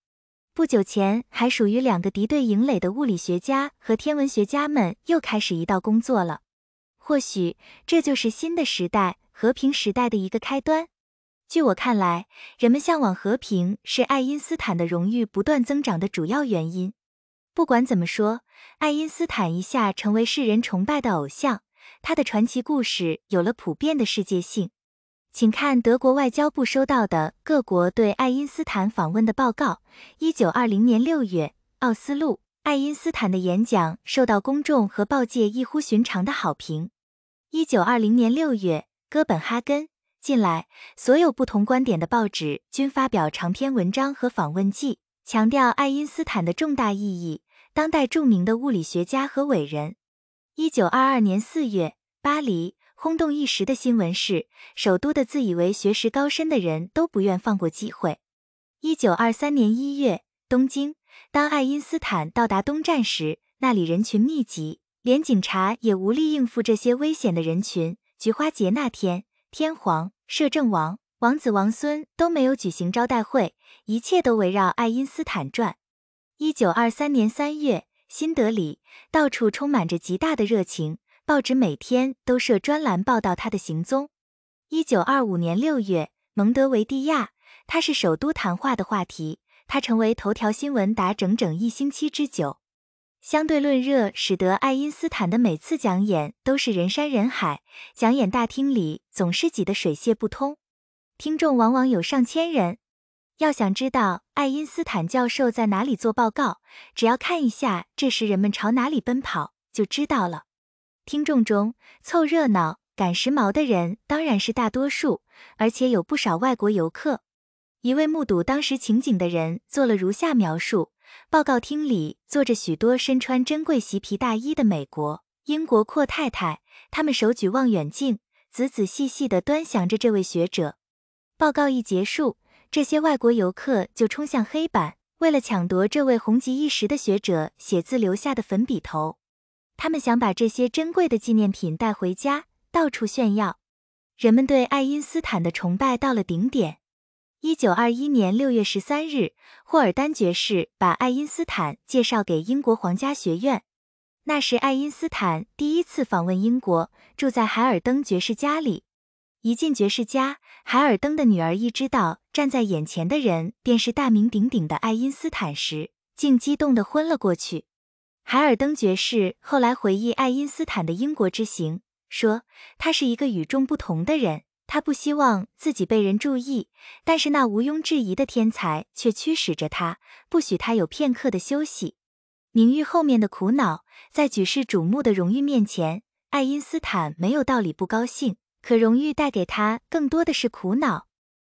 不久前还属于两个敌对营垒的物理学家和天文学家们又开始一道工作了。或许这就是新的时代——和平时代的一个开端。据我看来，人们向往和平是爱因斯坦的荣誉不断增长的主要原因。不管怎么说，爱因斯坦一下成为世人崇拜的偶像，他的传奇故事有了普遍的世界性。请看德国外交部收到的各国对爱因斯坦访问的报告：一九二零年六月，奥斯陆，爱因斯坦的演讲受到公众和报界异乎寻常的好评；一九二零年六月，哥本哈根。近来，所有不同观点的报纸均发表长篇文章和访问记，强调爱因斯坦的重大意义，当代著名的物理学家和伟人。一九二二年四月，巴黎，轰动一时的新闻是，首都的自以为学识高深的人都不愿放过机会。一九二三年一月，东京，当爱因斯坦到达东站时，那里人群密集，连警察也无力应付这些危险的人群。菊花节那天。天皇、摄政王、王子、王孙都没有举行招待会，一切都围绕爱因斯坦转。一九二三年三月，新德里到处充满着极大的热情，报纸每天都设专栏报道他的行踪。一九二五年六月，蒙德维蒂亚，他是首都谈话的话题，他成为头条新闻达整整一星期之久。相对论热使得爱因斯坦的每次讲演都是人山人海，讲演大厅里总是挤得水泄不通，听众往往有上千人。要想知道爱因斯坦教授在哪里做报告，只要看一下这时人们朝哪里奔跑就知道了。听众中凑热闹、赶时髦的人当然是大多数，而且有不少外国游客。一位目睹当时情景的人做了如下描述。报告厅里坐着许多身穿珍贵皮皮大衣的美国、英国阔太太，他们手举望远镜，仔仔细细地端详着这位学者。报告一结束，这些外国游客就冲向黑板，为了抢夺这位红极一时的学者写字留下的粉笔头，他们想把这些珍贵的纪念品带回家，到处炫耀。人们对爱因斯坦的崇拜到了顶点。一九二一年六月十三日，霍尔丹爵士把爱因斯坦介绍给英国皇家学院。那是爱因斯坦第一次访问英国，住在海尔登爵士家里。一进爵士家，海尔登的女儿一知道站在眼前的人便是大名鼎鼎的爱因斯坦时，竟激动的昏了过去。海尔登爵士后来回忆爱因斯坦的英国之行，说他是一个与众不同的人。他不希望自己被人注意，但是那毋庸置疑的天才却驱使着他，不许他有片刻的休息。名誉后面的苦恼，在举世瞩目的荣誉面前，爱因斯坦没有道理不高兴。可荣誉带给他更多的是苦恼。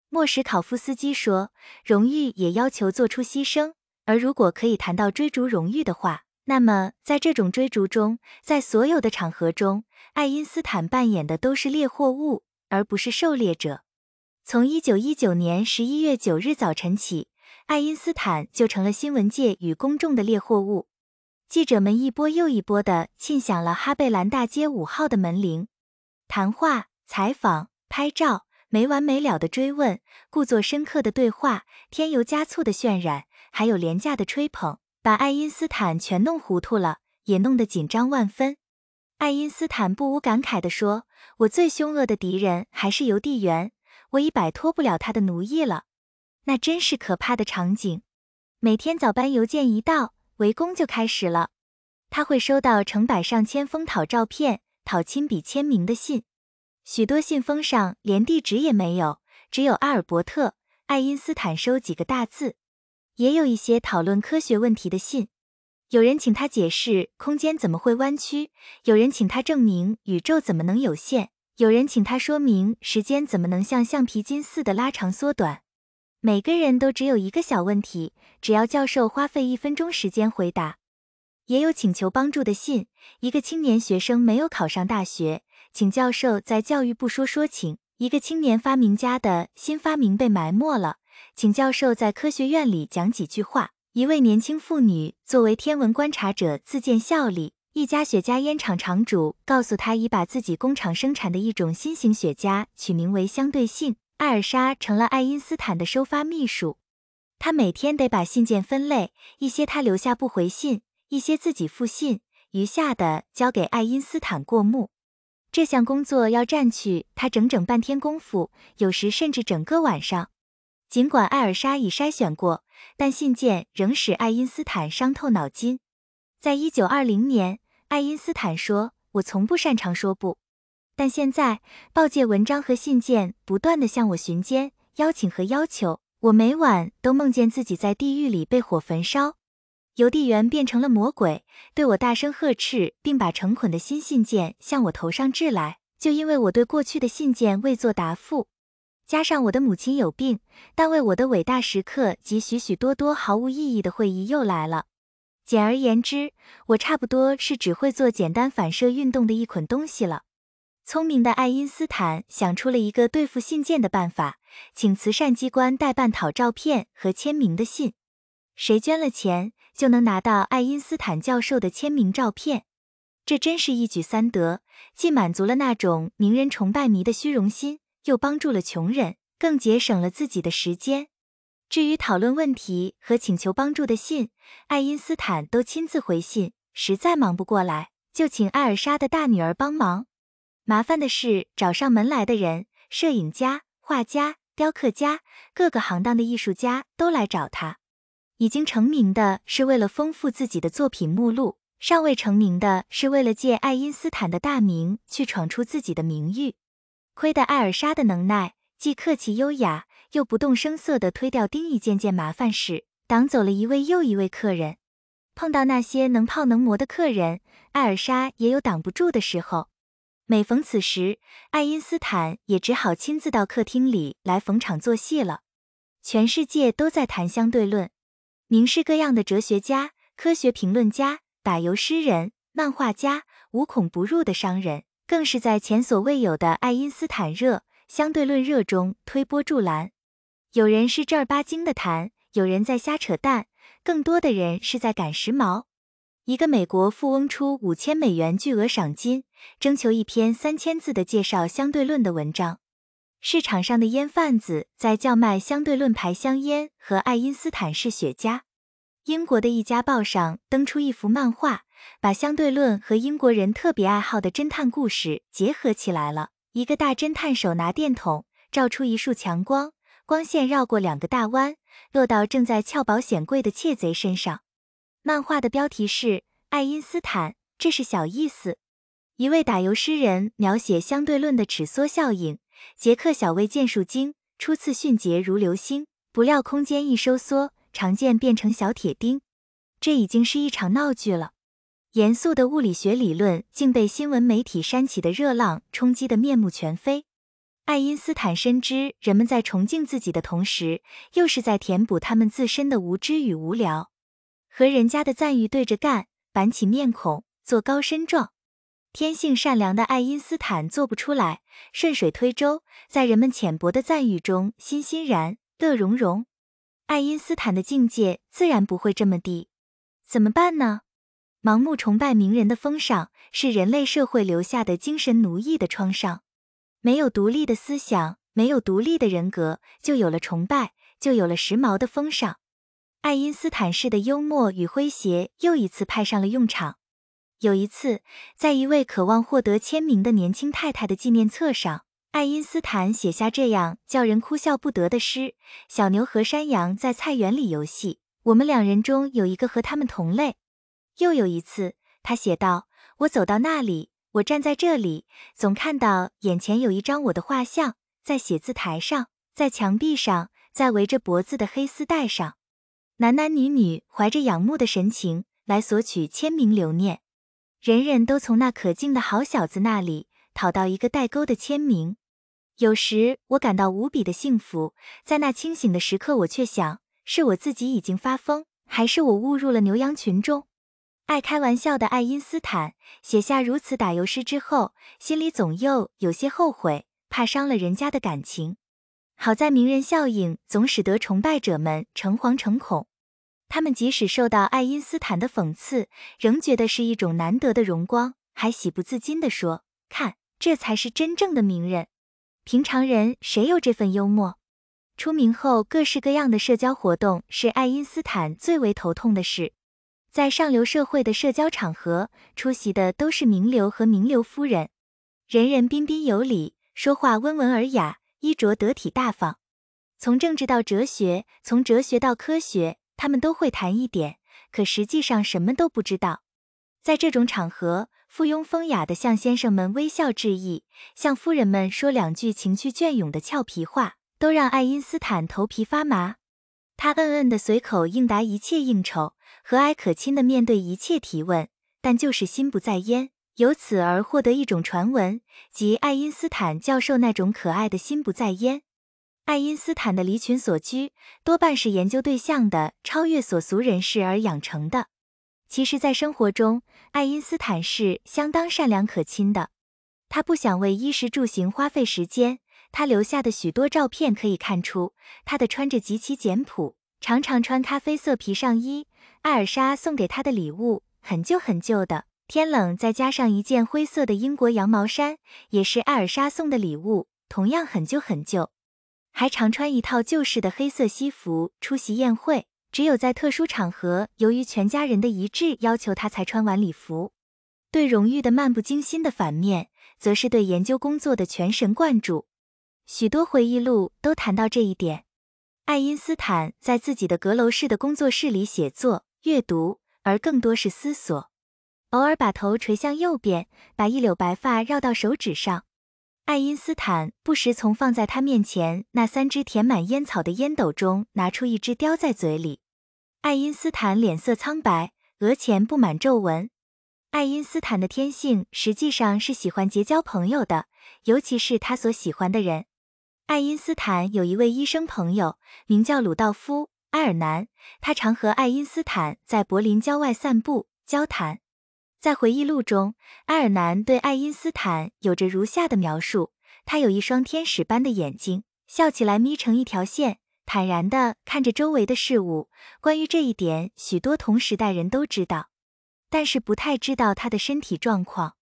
莫什考夫斯基说：“荣誉也要求做出牺牲，而如果可以谈到追逐荣誉的话，那么在这种追逐中，在所有的场合中，爱因斯坦扮演的都是猎货物。”而不是狩猎者。从1919年11月9日早晨起，爱因斯坦就成了新闻界与公众的猎货物。记者们一波又一波地沁响了哈贝兰大街5号的门铃，谈话、采访、拍照，没完没了的追问，故作深刻的对话，添油加醋的渲染，还有廉价的吹捧，把爱因斯坦全弄糊涂了，也弄得紧张万分。爱因斯坦不无感慨地说。我最凶恶的敌人还是邮递员，我已摆脱不了他的奴役了。那真是可怕的场景。每天早班邮件一到，围攻就开始了。他会收到成百上千封讨照片、讨亲笔签名的信，许多信封上连地址也没有，只有阿尔伯特·爱因斯坦收几个大字。也有一些讨论科学问题的信。有人请他解释空间怎么会弯曲，有人请他证明宇宙怎么能有限，有人请他说明时间怎么能像橡皮筋似的拉长缩短。每个人都只有一个小问题，只要教授花费一分钟时间回答。也有请求帮助的信，一个青年学生没有考上大学，请教授在教育部说说情；一个青年发明家的新发明被埋没了，请教授在科学院里讲几句话。一位年轻妇女作为天文观察者自荐效力，一家雪茄烟厂厂主告诉她，已把自己工厂生产的一种新型雪茄取名为相对性。艾尔莎成了爱因斯坦的收发秘书，他每天得把信件分类，一些他留下不回信，一些自己复信，余下的交给爱因斯坦过目。这项工作要占去他整整半天功夫，有时甚至整个晚上。尽管艾尔莎已筛选过，但信件仍使爱因斯坦伤透脑筋。在一九二零年，爱因斯坦说：“我从不擅长说不，但现在报界文章和信件不断地向我寻奸、邀请和要求。我每晚都梦见自己在地狱里被火焚烧，邮递员变成了魔鬼，对我大声呵斥，并把成捆的新信件向我头上掷来，就因为我对过去的信件未作答复。”加上我的母亲有病，但为我的伟大时刻及许许多多毫无意义的会议又来了。简而言之，我差不多是只会做简单反射运动的一捆东西了。聪明的爱因斯坦想出了一个对付信件的办法，请慈善机关代办讨照片和签名的信，谁捐了钱就能拿到爱因斯坦教授的签名照片。这真是一举三得，既满足了那种名人崇拜迷的虚荣心。又帮助了穷人，更节省了自己的时间。至于讨论问题和请求帮助的信，爱因斯坦都亲自回信，实在忙不过来，就请艾尔莎的大女儿帮忙。麻烦的是找上门来的人，摄影家、画家、雕刻家，各个行当的艺术家都来找他。已经成名的是为了丰富自己的作品目录，尚未成名的是为了借爱因斯坦的大名去闯出自己的名誉。亏得艾尔莎的能耐，既客气优雅，又不动声色地推掉丁一件件麻烦事，挡走了一位又一位客人。碰到那些能泡能磨的客人，艾尔莎也有挡不住的时候。每逢此时，爱因斯坦也只好亲自到客厅里来逢场作戏了。全世界都在谈相对论，名式各样的哲学家、科学评论家、打油诗人、漫画家、无孔不入的商人。更是在前所未有的爱因斯坦热、相对论热中推波助澜。有人是正儿八经的谈，有人在瞎扯淡，更多的人是在赶时髦。一个美国富翁出五千美元巨额赏金，征求一篇三千字的介绍相对论的文章。市场上的烟贩子在叫卖相对论牌香烟和爱因斯坦式雪茄。英国的一家报上登出一幅漫画。把相对论和英国人特别爱好的侦探故事结合起来了。一个大侦探手拿电筒，照出一束强光，光线绕过两个大弯，落到正在撬保险柜的窃贼身上。漫画的标题是《爱因斯坦》，这是小意思。一位打油诗人描写相对论的尺缩效应：杰克小尉剑术精，初次迅捷如流星，不料空间一收缩，长剑变成小铁钉。这已经是一场闹剧了。严肃的物理学理论竟被新闻媒体煽起的热浪冲击得面目全非。爱因斯坦深知，人们在崇敬自己的同时，又是在填补他们自身的无知与无聊。和人家的赞誉对着干，板起面孔做高深状，天性善良的爱因斯坦做不出来。顺水推舟，在人们浅薄的赞誉中欣欣然乐融融。爱因斯坦的境界自然不会这么低，怎么办呢？盲目崇拜名人的风尚，是人类社会留下的精神奴役的创伤。没有独立的思想，没有独立的人格，就有了崇拜，就有了时髦的风尚。爱因斯坦式的幽默与诙谐又一次派上了用场。有一次，在一位渴望获得签名的年轻太太的纪念册上，爱因斯坦写下这样叫人哭笑不得的诗：“小牛和山羊在菜园里游戏，我们两人中有一个和他们同类。”又有一次，他写道：“我走到那里，我站在这里，总看到眼前有一张我的画像，在写字台上，在墙壁上，在围着脖子的黑丝带上。男男女女怀着仰慕的神情来索取签名留念，人人都从那可敬的好小子那里讨到一个代沟的签名。有时我感到无比的幸福，在那清醒的时刻，我却想是我自己已经发疯，还是我误入了牛羊群中。”爱开玩笑的爱因斯坦写下如此打油诗之后，心里总又有些后悔，怕伤了人家的感情。好在名人效应总使得崇拜者们诚惶诚恐，他们即使受到爱因斯坦的讽刺，仍觉得是一种难得的荣光，还喜不自禁地说：“看，这才是真正的名人！平常人谁有这份幽默？”出名后，各式各样的社交活动是爱因斯坦最为头痛的事。在上流社会的社交场合，出席的都是名流和名流夫人，人人彬彬有礼，说话温文尔雅，衣着得体大方。从政治到哲学，从哲学到科学，他们都会谈一点，可实际上什么都不知道。在这种场合，附庸风雅的向先生们微笑致意，向夫人们说两句情趣隽永的俏皮话，都让爱因斯坦头皮发麻。他嗯嗯的随口应答一切应酬。和蔼可亲地面对一切提问，但就是心不在焉，由此而获得一种传闻，即爱因斯坦教授那种可爱的心不在焉。爱因斯坦的离群所居，多半是研究对象的超越所俗人士而养成的。其实，在生活中，爱因斯坦是相当善良可亲的。他不想为衣食住行花费时间。他留下的许多照片可以看出，他的穿着极其简朴，常常穿咖啡色皮上衣。艾尔莎送给他的礼物很旧很旧的，天冷再加上一件灰色的英国羊毛衫，也是艾尔莎送的礼物，同样很旧很旧。还常穿一套旧式的黑色西服出席宴会，只有在特殊场合，由于全家人的一致要求，他才穿晚礼服。对荣誉的漫不经心的反面，则是对研究工作的全神贯注。许多回忆录都谈到这一点。爱因斯坦在自己的阁楼式的工作室里写作。阅读，而更多是思索。偶尔把头垂向右边，把一绺白发绕到手指上。爱因斯坦不时从放在他面前那三支填满烟草的烟斗中拿出一支，叼在嘴里。爱因斯坦脸色苍白，额前布满皱纹。爱因斯坦的天性实际上是喜欢结交朋友的，尤其是他所喜欢的人。爱因斯坦有一位医生朋友，名叫鲁道夫。埃尔南，他常和爱因斯坦在柏林郊外散步交谈。在回忆录中，埃尔南对爱因斯坦有着如下的描述：他有一双天使般的眼睛，笑起来眯成一条线，坦然的看着周围的事物。关于这一点，许多同时代人都知道，但是不太知道他的身体状况。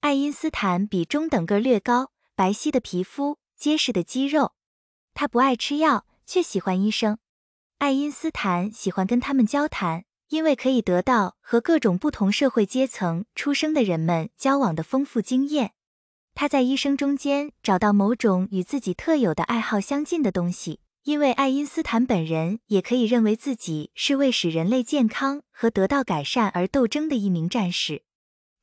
爱因斯坦比中等个略高，白皙的皮肤，结实的肌肉。他不爱吃药，却喜欢医生。爱因斯坦喜欢跟他们交谈，因为可以得到和各种不同社会阶层出生的人们交往的丰富经验。他在一生中间找到某种与自己特有的爱好相近的东西，因为爱因斯坦本人也可以认为自己是为使人类健康和得到改善而斗争的一名战士。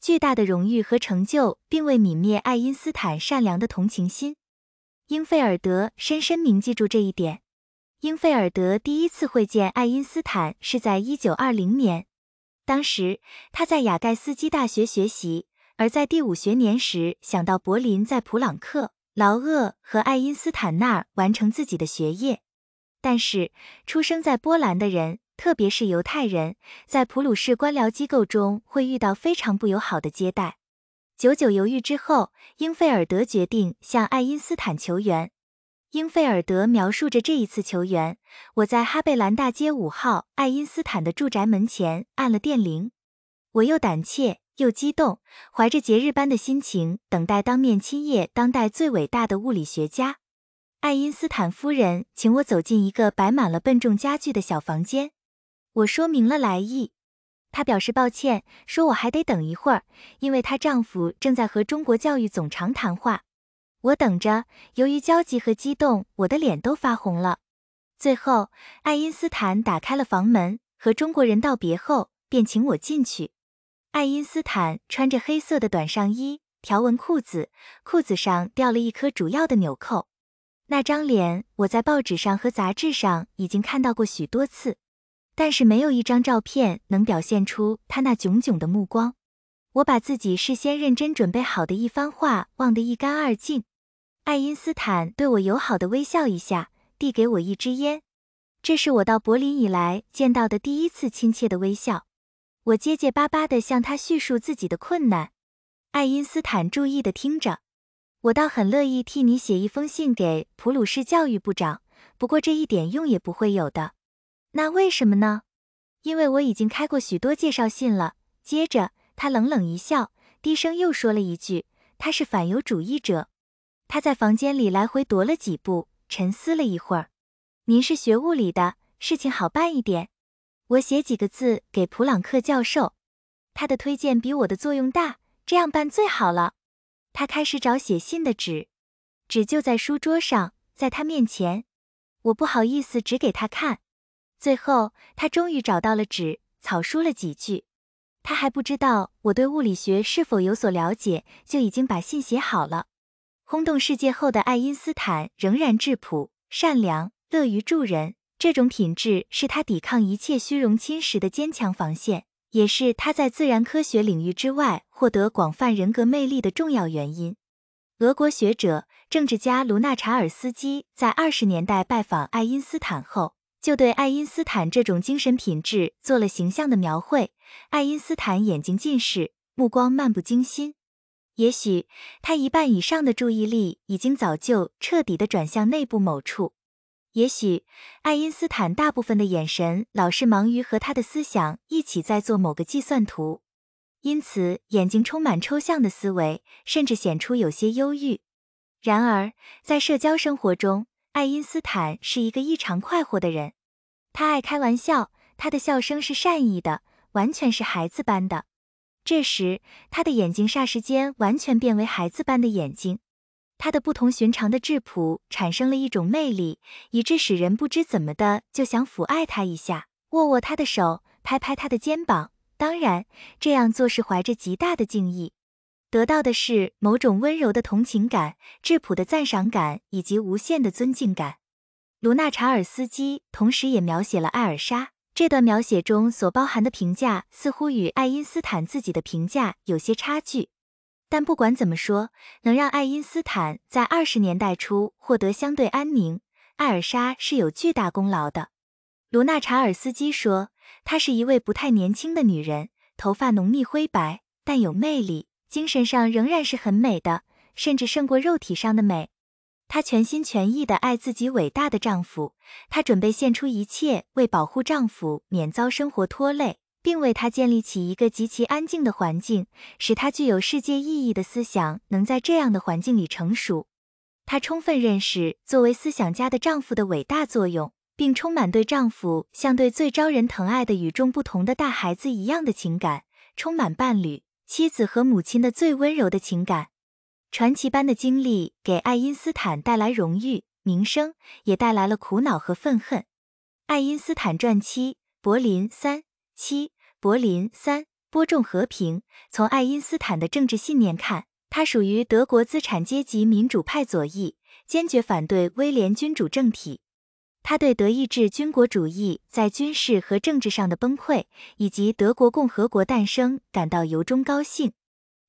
巨大的荣誉和成就并未泯灭爱因斯坦善良的同情心。英费尔德深深铭记住这一点。英费尔德第一次会见爱因斯坦是在1920年，当时他在雅盖斯基大学学习，而在第五学年时想到柏林，在普朗克、劳厄和爱因斯坦那儿完成自己的学业。但是，出生在波兰的人，特别是犹太人，在普鲁士官僚机构中会遇到非常不友好的接待。久久犹豫之后，英费尔德决定向爱因斯坦求援。英费尔德描述着这一次求援。我在哈贝兰大街五号爱因斯坦的住宅门前按了电铃。我又胆怯又激动，怀着节日般的心情等待当面亲谒当代最伟大的物理学家。爱因斯坦夫人请我走进一个摆满了笨重家具的小房间。我说明了来意，她表示抱歉，说我还得等一会儿，因为她丈夫正在和中国教育总长谈话。我等着。由于焦急和激动，我的脸都发红了。最后，爱因斯坦打开了房门，和中国人道别后，便请我进去。爱因斯坦穿着黑色的短上衣、条纹裤子，裤子上掉了一颗主要的纽扣。那张脸，我在报纸上和杂志上已经看到过许多次，但是没有一张照片能表现出他那炯炯的目光。我把自己事先认真准备好的一番话忘得一干二净。爱因斯坦对我友好的微笑一下，递给我一支烟。这是我到柏林以来见到的第一次亲切的微笑。我结结巴巴地向他叙述自己的困难。爱因斯坦注意地听着。我倒很乐意替你写一封信给普鲁士教育部长，不过这一点用也不会有的。那为什么呢？因为我已经开过许多介绍信了。接着他冷冷一笑，低声又说了一句：“他是反犹主义者。”他在房间里来回踱了几步，沉思了一会儿。您是学物理的，事情好办一点。我写几个字给普朗克教授，他的推荐比我的作用大，这样办最好了。他开始找写信的纸，纸就在书桌上，在他面前。我不好意思指给他看。最后，他终于找到了纸，草书了几句。他还不知道我对物理学是否有所了解，就已经把信写好了。轰动世界后的爱因斯坦仍然质朴、善良、乐于助人，这种品质是他抵抗一切虚荣侵蚀的坚强防线，也是他在自然科学领域之外获得广泛人格魅力的重要原因。俄国学者、政治家卢纳查尔斯基在二十年代拜访爱因斯坦后，就对爱因斯坦这种精神品质做了形象的描绘：爱因斯坦眼睛近视，目光漫不经心。也许他一半以上的注意力已经早就彻底的转向内部某处，也许爱因斯坦大部分的眼神老是忙于和他的思想一起在做某个计算图，因此眼睛充满抽象的思维，甚至显出有些忧郁。然而在社交生活中，爱因斯坦是一个异常快活的人，他爱开玩笑，他的笑声是善意的，完全是孩子般的。这时，他的眼睛霎时间完全变为孩子般的眼睛。他的不同寻常的质朴产生了一种魅力，以致使人不知怎么的就想抚爱他一下，握握他的手，拍拍他的肩膀。当然，这样做是怀着极大的敬意，得到的是某种温柔的同情感、质朴的赞赏感以及无限的尊敬感。卢纳查尔斯基同时也描写了艾尔莎。这段描写中所包含的评价似乎与爱因斯坦自己的评价有些差距，但不管怎么说，能让爱因斯坦在二十年代初获得相对安宁，艾尔莎是有巨大功劳的。卢纳查尔斯基说，她是一位不太年轻的女人，头发浓密灰白，但有魅力，精神上仍然是很美的，甚至胜过肉体上的美。她全心全意地爱自己伟大的丈夫，她准备献出一切，为保护丈夫免遭生活拖累，并为他建立起一个极其安静的环境，使他具有世界意义的思想能在这样的环境里成熟。她充分认识作为思想家的丈夫的伟大作用，并充满对丈夫像对最招人疼爱的与众不同的大孩子一样的情感，充满伴侣、妻子和母亲的最温柔的情感。传奇般的经历给爱因斯坦带来荣誉、名声，也带来了苦恼和愤恨。《爱因斯坦传》七，柏林三七，柏林三，播种和平。从爱因斯坦的政治信念看，他属于德国资产阶级民主派左翼，坚决反对威廉君主政体。他对德意志军国主义在军事和政治上的崩溃，以及德国共和国诞生感到由衷高兴。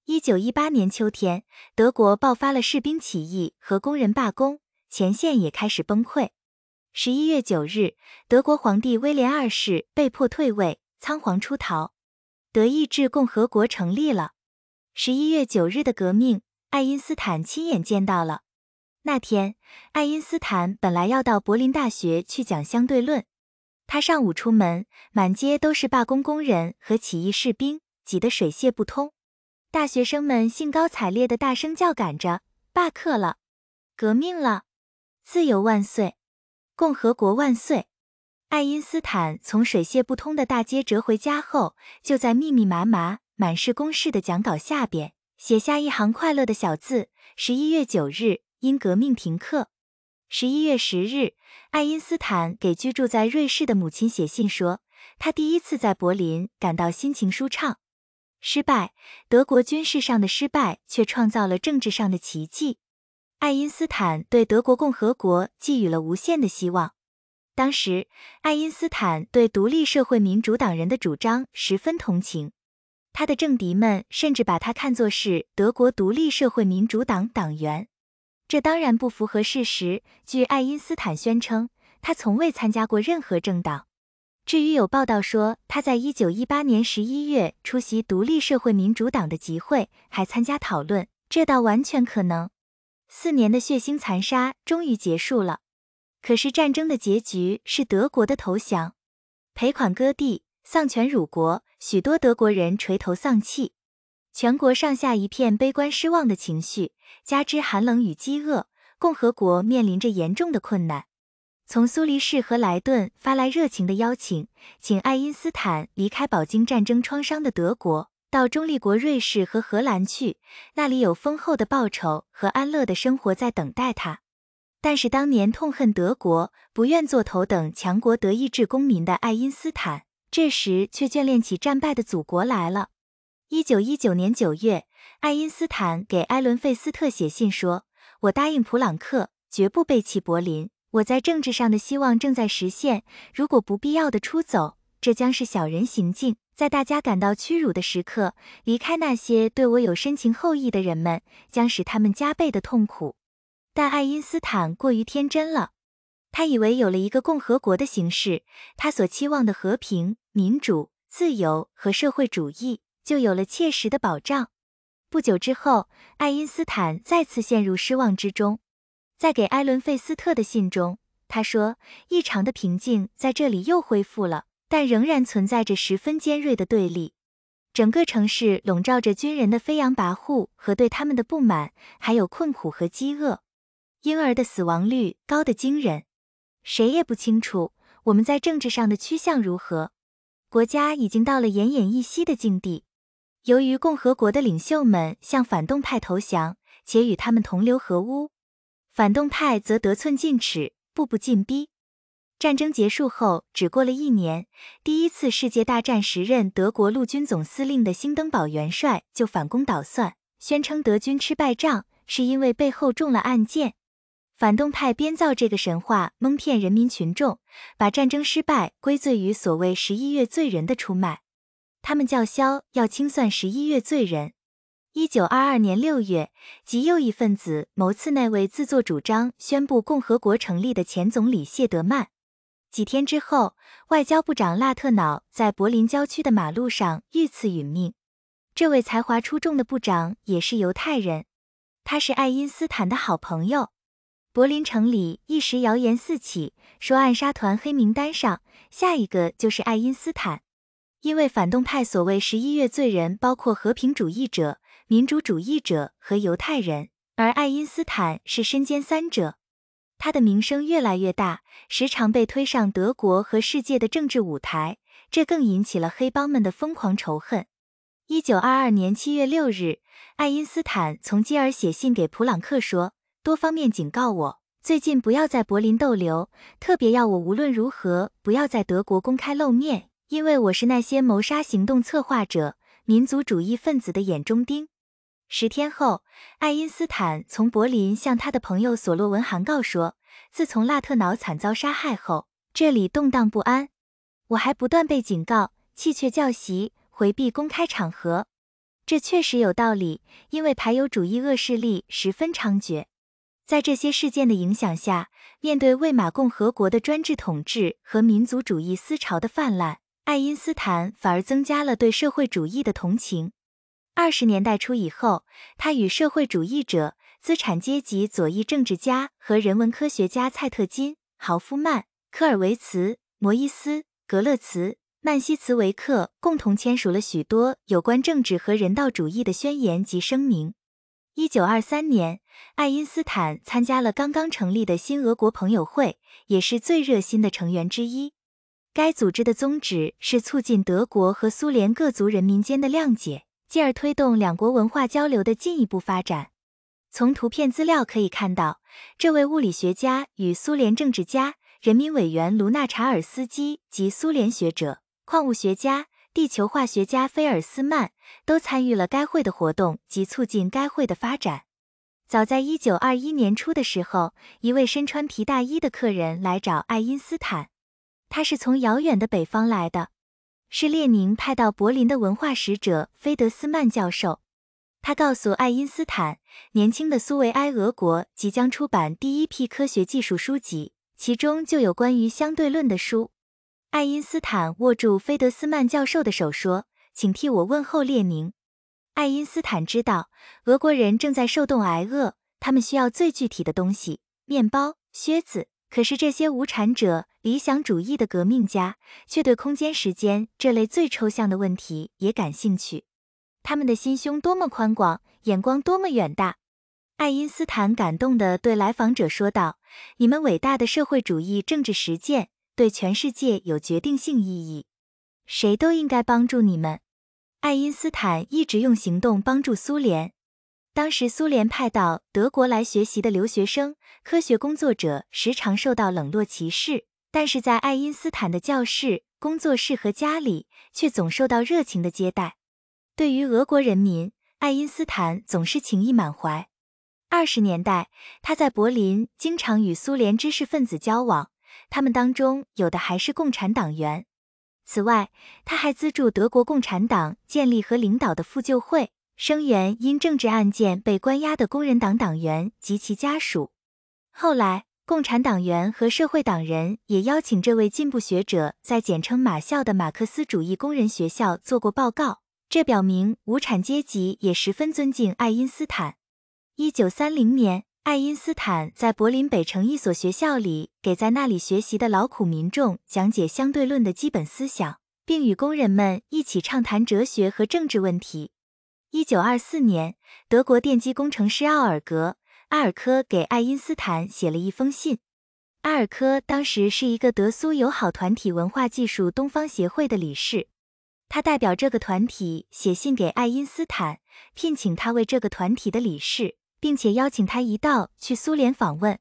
一九一八年秋天，德国爆发了士兵起义和工人罢工，前线也开始崩溃。十一月九日，德国皇帝威廉二世被迫退位，仓皇出逃，德意志共和国成立了。十一月九日的革命，爱因斯坦亲眼见到了。那天，爱因斯坦本来要到柏林大学去讲相对论，他上午出门，满街都是罢工工人和起义士兵，挤得水泄不通。大学生们兴高采烈地大声叫喊着：“罢课了，革命了，自由万岁，共和国万岁！”爱因斯坦从水泄不通的大街折回家后，就在密密麻麻、满是公式的讲稿下边写下一行快乐的小字：“十一月九日，因革命停课。”十一月十日，爱因斯坦给居住在瑞士的母亲写信说：“他第一次在柏林感到心情舒畅。”失败，德国军事上的失败却创造了政治上的奇迹。爱因斯坦对德国共和国寄予了无限的希望。当时，爱因斯坦对独立社会民主党人的主张十分同情，他的政敌们甚至把他看作是德国独立社会民主党党员，这当然不符合事实。据爱因斯坦宣称，他从未参加过任何政党。至于有报道说他在一九一八年十一月出席独立社会民主党的集会，还参加讨论，这倒完全可能。四年的血腥残杀终于结束了，可是战争的结局是德国的投降、赔款割地、丧权辱国，许多德国人垂头丧气，全国上下一片悲观失望的情绪，加之寒冷与饥饿，共和国面临着严重的困难。从苏黎世和莱顿发来热情的邀请，请爱因斯坦离开饱经战争创伤的德国，到中立国瑞士和荷兰去，那里有丰厚的报酬和安乐的生活在等待他。但是当年痛恨德国、不愿做头等强国德意志公民的爱因斯坦，这时却眷恋起战败的祖国来了。一九一九年九月，爱因斯坦给埃伦费斯特写信说：“我答应普朗克，绝不背弃柏林。”我在政治上的希望正在实现。如果不必要的出走，这将是小人行径。在大家感到屈辱的时刻离开那些对我有深情厚谊的人们，将使他们加倍的痛苦。但爱因斯坦过于天真了，他以为有了一个共和国的形式，他所期望的和平、民主、自由和社会主义就有了切实的保障。不久之后，爱因斯坦再次陷入失望之中。在给艾伦费斯特的信中，他说：“异常的平静在这里又恢复了，但仍然存在着十分尖锐的对立。整个城市笼罩着军人的飞扬跋扈和对他们的不满，还有困苦和饥饿。婴儿的死亡率高得惊人。谁也不清楚我们在政治上的趋向如何。国家已经到了奄奄一息的境地。由于共和国的领袖们向反动派投降，且与他们同流合污。”反动派则得寸进尺，步步进逼。战争结束后，只过了一年，第一次世界大战时任德国陆军总司令的兴登堡元帅就反攻倒算，宣称德军吃败仗是因为背后中了暗箭。反动派编造这个神话，蒙骗人民群众，把战争失败归罪于所谓“十一月罪人”的出卖。他们叫嚣要清算“十一月罪人”。一九二二年六月，极右翼分子谋刺那位自作主张宣布共和国成立的前总理谢德曼。几天之后，外交部长拉特瑙在柏林郊区的马路上遇刺殒命。这位才华出众的部长也是犹太人，他是爱因斯坦的好朋友。柏林城里一时谣言四起，说暗杀团黑名单上下一个就是爱因斯坦，因为反动派所谓“十一月罪人”包括和平主义者。民主主义者和犹太人，而爱因斯坦是身兼三者。他的名声越来越大，时常被推上德国和世界的政治舞台，这更引起了黑帮们的疯狂仇恨。一九二二年七月六日，爱因斯坦从基尔写信给普朗克说：“多方面警告我，最近不要在柏林逗留，特别要我无论如何不要在德国公开露面，因为我是那些谋杀行动策划者、民族主义分子的眼中钉。”十天后，爱因斯坦从柏林向他的朋友索洛文函告说：“自从拉特瑙惨遭杀害后，这里动荡不安，我还不断被警告弃却教习，回避公开场合。这确实有道理，因为排犹主义恶势力十分猖獗。”在这些事件的影响下，面对魏玛共和国的专制统治和民族主义思潮的泛滥，爱因斯坦反而增加了对社会主义的同情。二十年代初以后，他与社会主义者、资产阶级左翼政治家和人文科学家蔡特金、豪夫曼、科尔维茨、摩伊斯、格勒茨、曼西茨维克共同签署了许多有关政治和人道主义的宣言及声明。一九二三年，爱因斯坦参加了刚刚成立的新俄国朋友会，也是最热心的成员之一。该组织的宗旨是促进德国和苏联各族人民间的谅解。进而推动两国文化交流的进一步发展。从图片资料可以看到，这位物理学家与苏联政治家、人民委员卢纳查尔斯基及苏联学者、矿物学家、地球化学家菲尔斯曼都参与了该会的活动及促进该会的发展。早在1921年初的时候，一位身穿皮大衣的客人来找爱因斯坦，他是从遥远的北方来的。是列宁派到柏林的文化使者菲德斯曼教授，他告诉爱因斯坦，年轻的苏维埃俄国即将出版第一批科学技术书籍，其中就有关于相对论的书。爱因斯坦握住菲德斯曼教授的手说：“请替我问候列宁。”爱因斯坦知道，俄国人正在受冻挨饿，他们需要最具体的东西——面包、靴子。可是这些无产者。理想主义的革命家，却对空间、时间这类最抽象的问题也感兴趣。他们的心胸多么宽广，眼光多么远大！爱因斯坦感动地对来访者说道：“你们伟大的社会主义政治实践对全世界有决定性意义，谁都应该帮助你们。”爱因斯坦一直用行动帮助苏联。当时，苏联派到德国来学习的留学生、科学工作者，时常受到冷落歧视。但是在爱因斯坦的教室、工作室和家里，却总受到热情的接待。对于俄国人民，爱因斯坦总是情意满怀。二十年代，他在柏林经常与苏联知识分子交往，他们当中有的还是共产党员。此外，他还资助德国共产党建立和领导的妇救会，声援因政治案件被关押的工人党党员及其家属。后来。共产党员和社会党人也邀请这位进步学者在简称“马校”的马克思主义工人学校做过报告，这表明无产阶级也十分尊敬爱因斯坦。一九三零年，爱因斯坦在柏林北城一所学校里，给在那里学习的劳苦民众讲解相对论的基本思想，并与工人们一起畅谈哲学和政治问题。一九二四年，德国电机工程师奥尔格。阿尔科给爱因斯坦写了一封信。阿尔科当时是一个德苏友好团体文化技术东方协会的理事，他代表这个团体写信给爱因斯坦，聘请他为这个团体的理事，并且邀请他一道去苏联访问。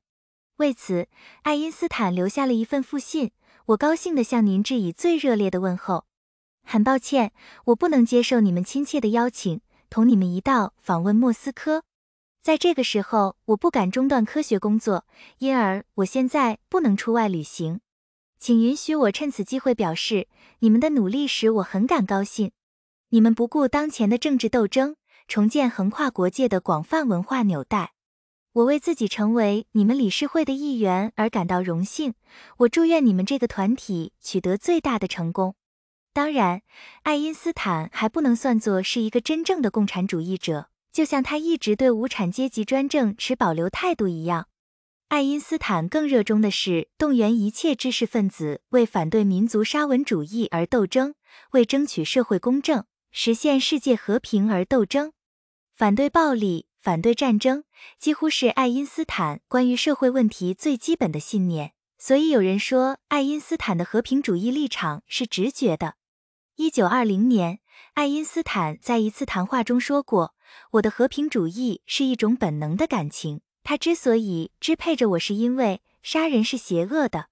为此，爱因斯坦留下了一份复信。我高兴地向您致以最热烈的问候。很抱歉，我不能接受你们亲切的邀请，同你们一道访问莫斯科。在这个时候，我不敢中断科学工作，因而我现在不能出外旅行。请允许我趁此机会表示，你们的努力使我很感高兴。你们不顾当前的政治斗争，重建横跨国界的广泛文化纽带。我为自己成为你们理事会的一员而感到荣幸。我祝愿你们这个团体取得最大的成功。当然，爱因斯坦还不能算作是一个真正的共产主义者。就像他一直对无产阶级专政持保留态度一样，爱因斯坦更热衷的是动员一切知识分子为反对民族沙文主义而斗争，为争取社会公正、实现世界和平而斗争。反对暴力、反对战争，几乎是爱因斯坦关于社会问题最基本的信念。所以有人说，爱因斯坦的和平主义立场是直觉的。一九二零年，爱因斯坦在一次谈话中说过。我的和平主义是一种本能的感情，它之所以支配着我，是因为杀人是邪恶的。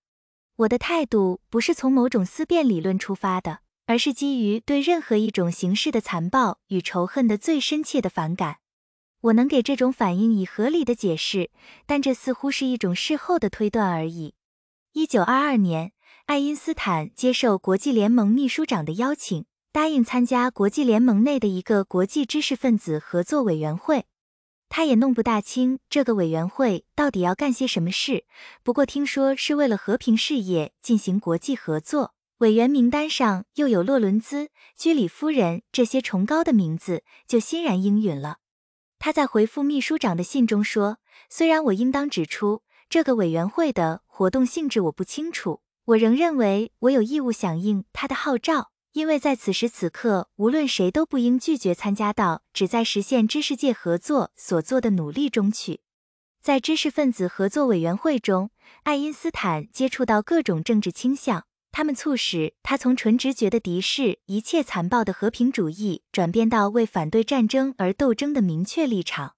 我的态度不是从某种思辨理论出发的，而是基于对任何一种形式的残暴与仇恨的最深切的反感。我能给这种反应以合理的解释，但这似乎是一种事后的推断而已。一九二二年，爱因斯坦接受国际联盟秘书长的邀请。答应参加国际联盟内的一个国际知识分子合作委员会，他也弄不大清这个委员会到底要干些什么事。不过听说是为了和平事业进行国际合作，委员名单上又有洛伦兹、居里夫人这些崇高的名字，就欣然应允了。他在回复秘书长的信中说：“虽然我应当指出，这个委员会的活动性质我不清楚，我仍认为我有义务响应他的号召。”因为在此时此刻，无论谁都不应拒绝参加到旨在实现知识界合作所做的努力中去。在知识分子合作委员会中，爱因斯坦接触到各种政治倾向，他们促使他从纯直觉的敌视一切残暴的和平主义，转变到为反对战争而斗争的明确立场。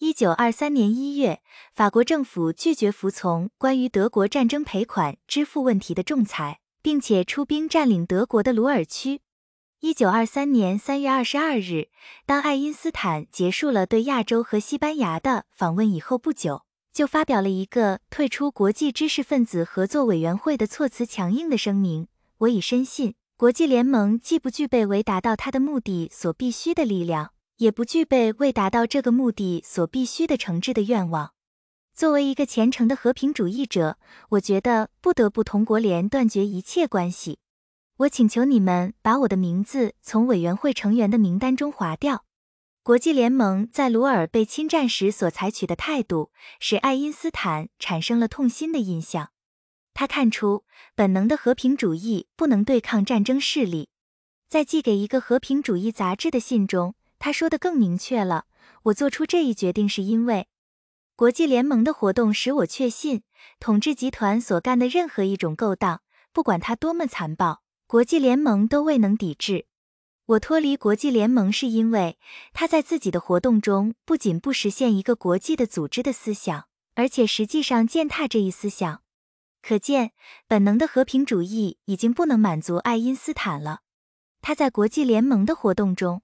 一九二三年一月，法国政府拒绝服从关于德国战争赔款支付问题的仲裁。并且出兵占领德国的鲁尔区。一九二三年三月二十二日，当爱因斯坦结束了对亚洲和西班牙的访问以后不久，就发表了一个退出国际知识分子合作委员会的措辞强硬的声明。我已深信，国际联盟既不具备为达到它的目的所必须的力量，也不具备为达到这个目的所必须的诚挚的愿望。作为一个虔诚的和平主义者，我觉得不得不同国联断绝一切关系。我请求你们把我的名字从委员会成员的名单中划掉。国际联盟在鲁尔被侵占时所采取的态度，使爱因斯坦产生了痛心的印象。他看出本能的和平主义不能对抗战争势力。在寄给一个和平主义杂志的信中，他说的更明确了：我做出这一决定是因为。国际联盟的活动使我确信，统治集团所干的任何一种勾当，不管它多么残暴，国际联盟都未能抵制。我脱离国际联盟，是因为他在自己的活动中不仅不实现一个国际的组织的思想，而且实际上践踏这一思想。可见，本能的和平主义已经不能满足爱因斯坦了。他在国际联盟的活动中。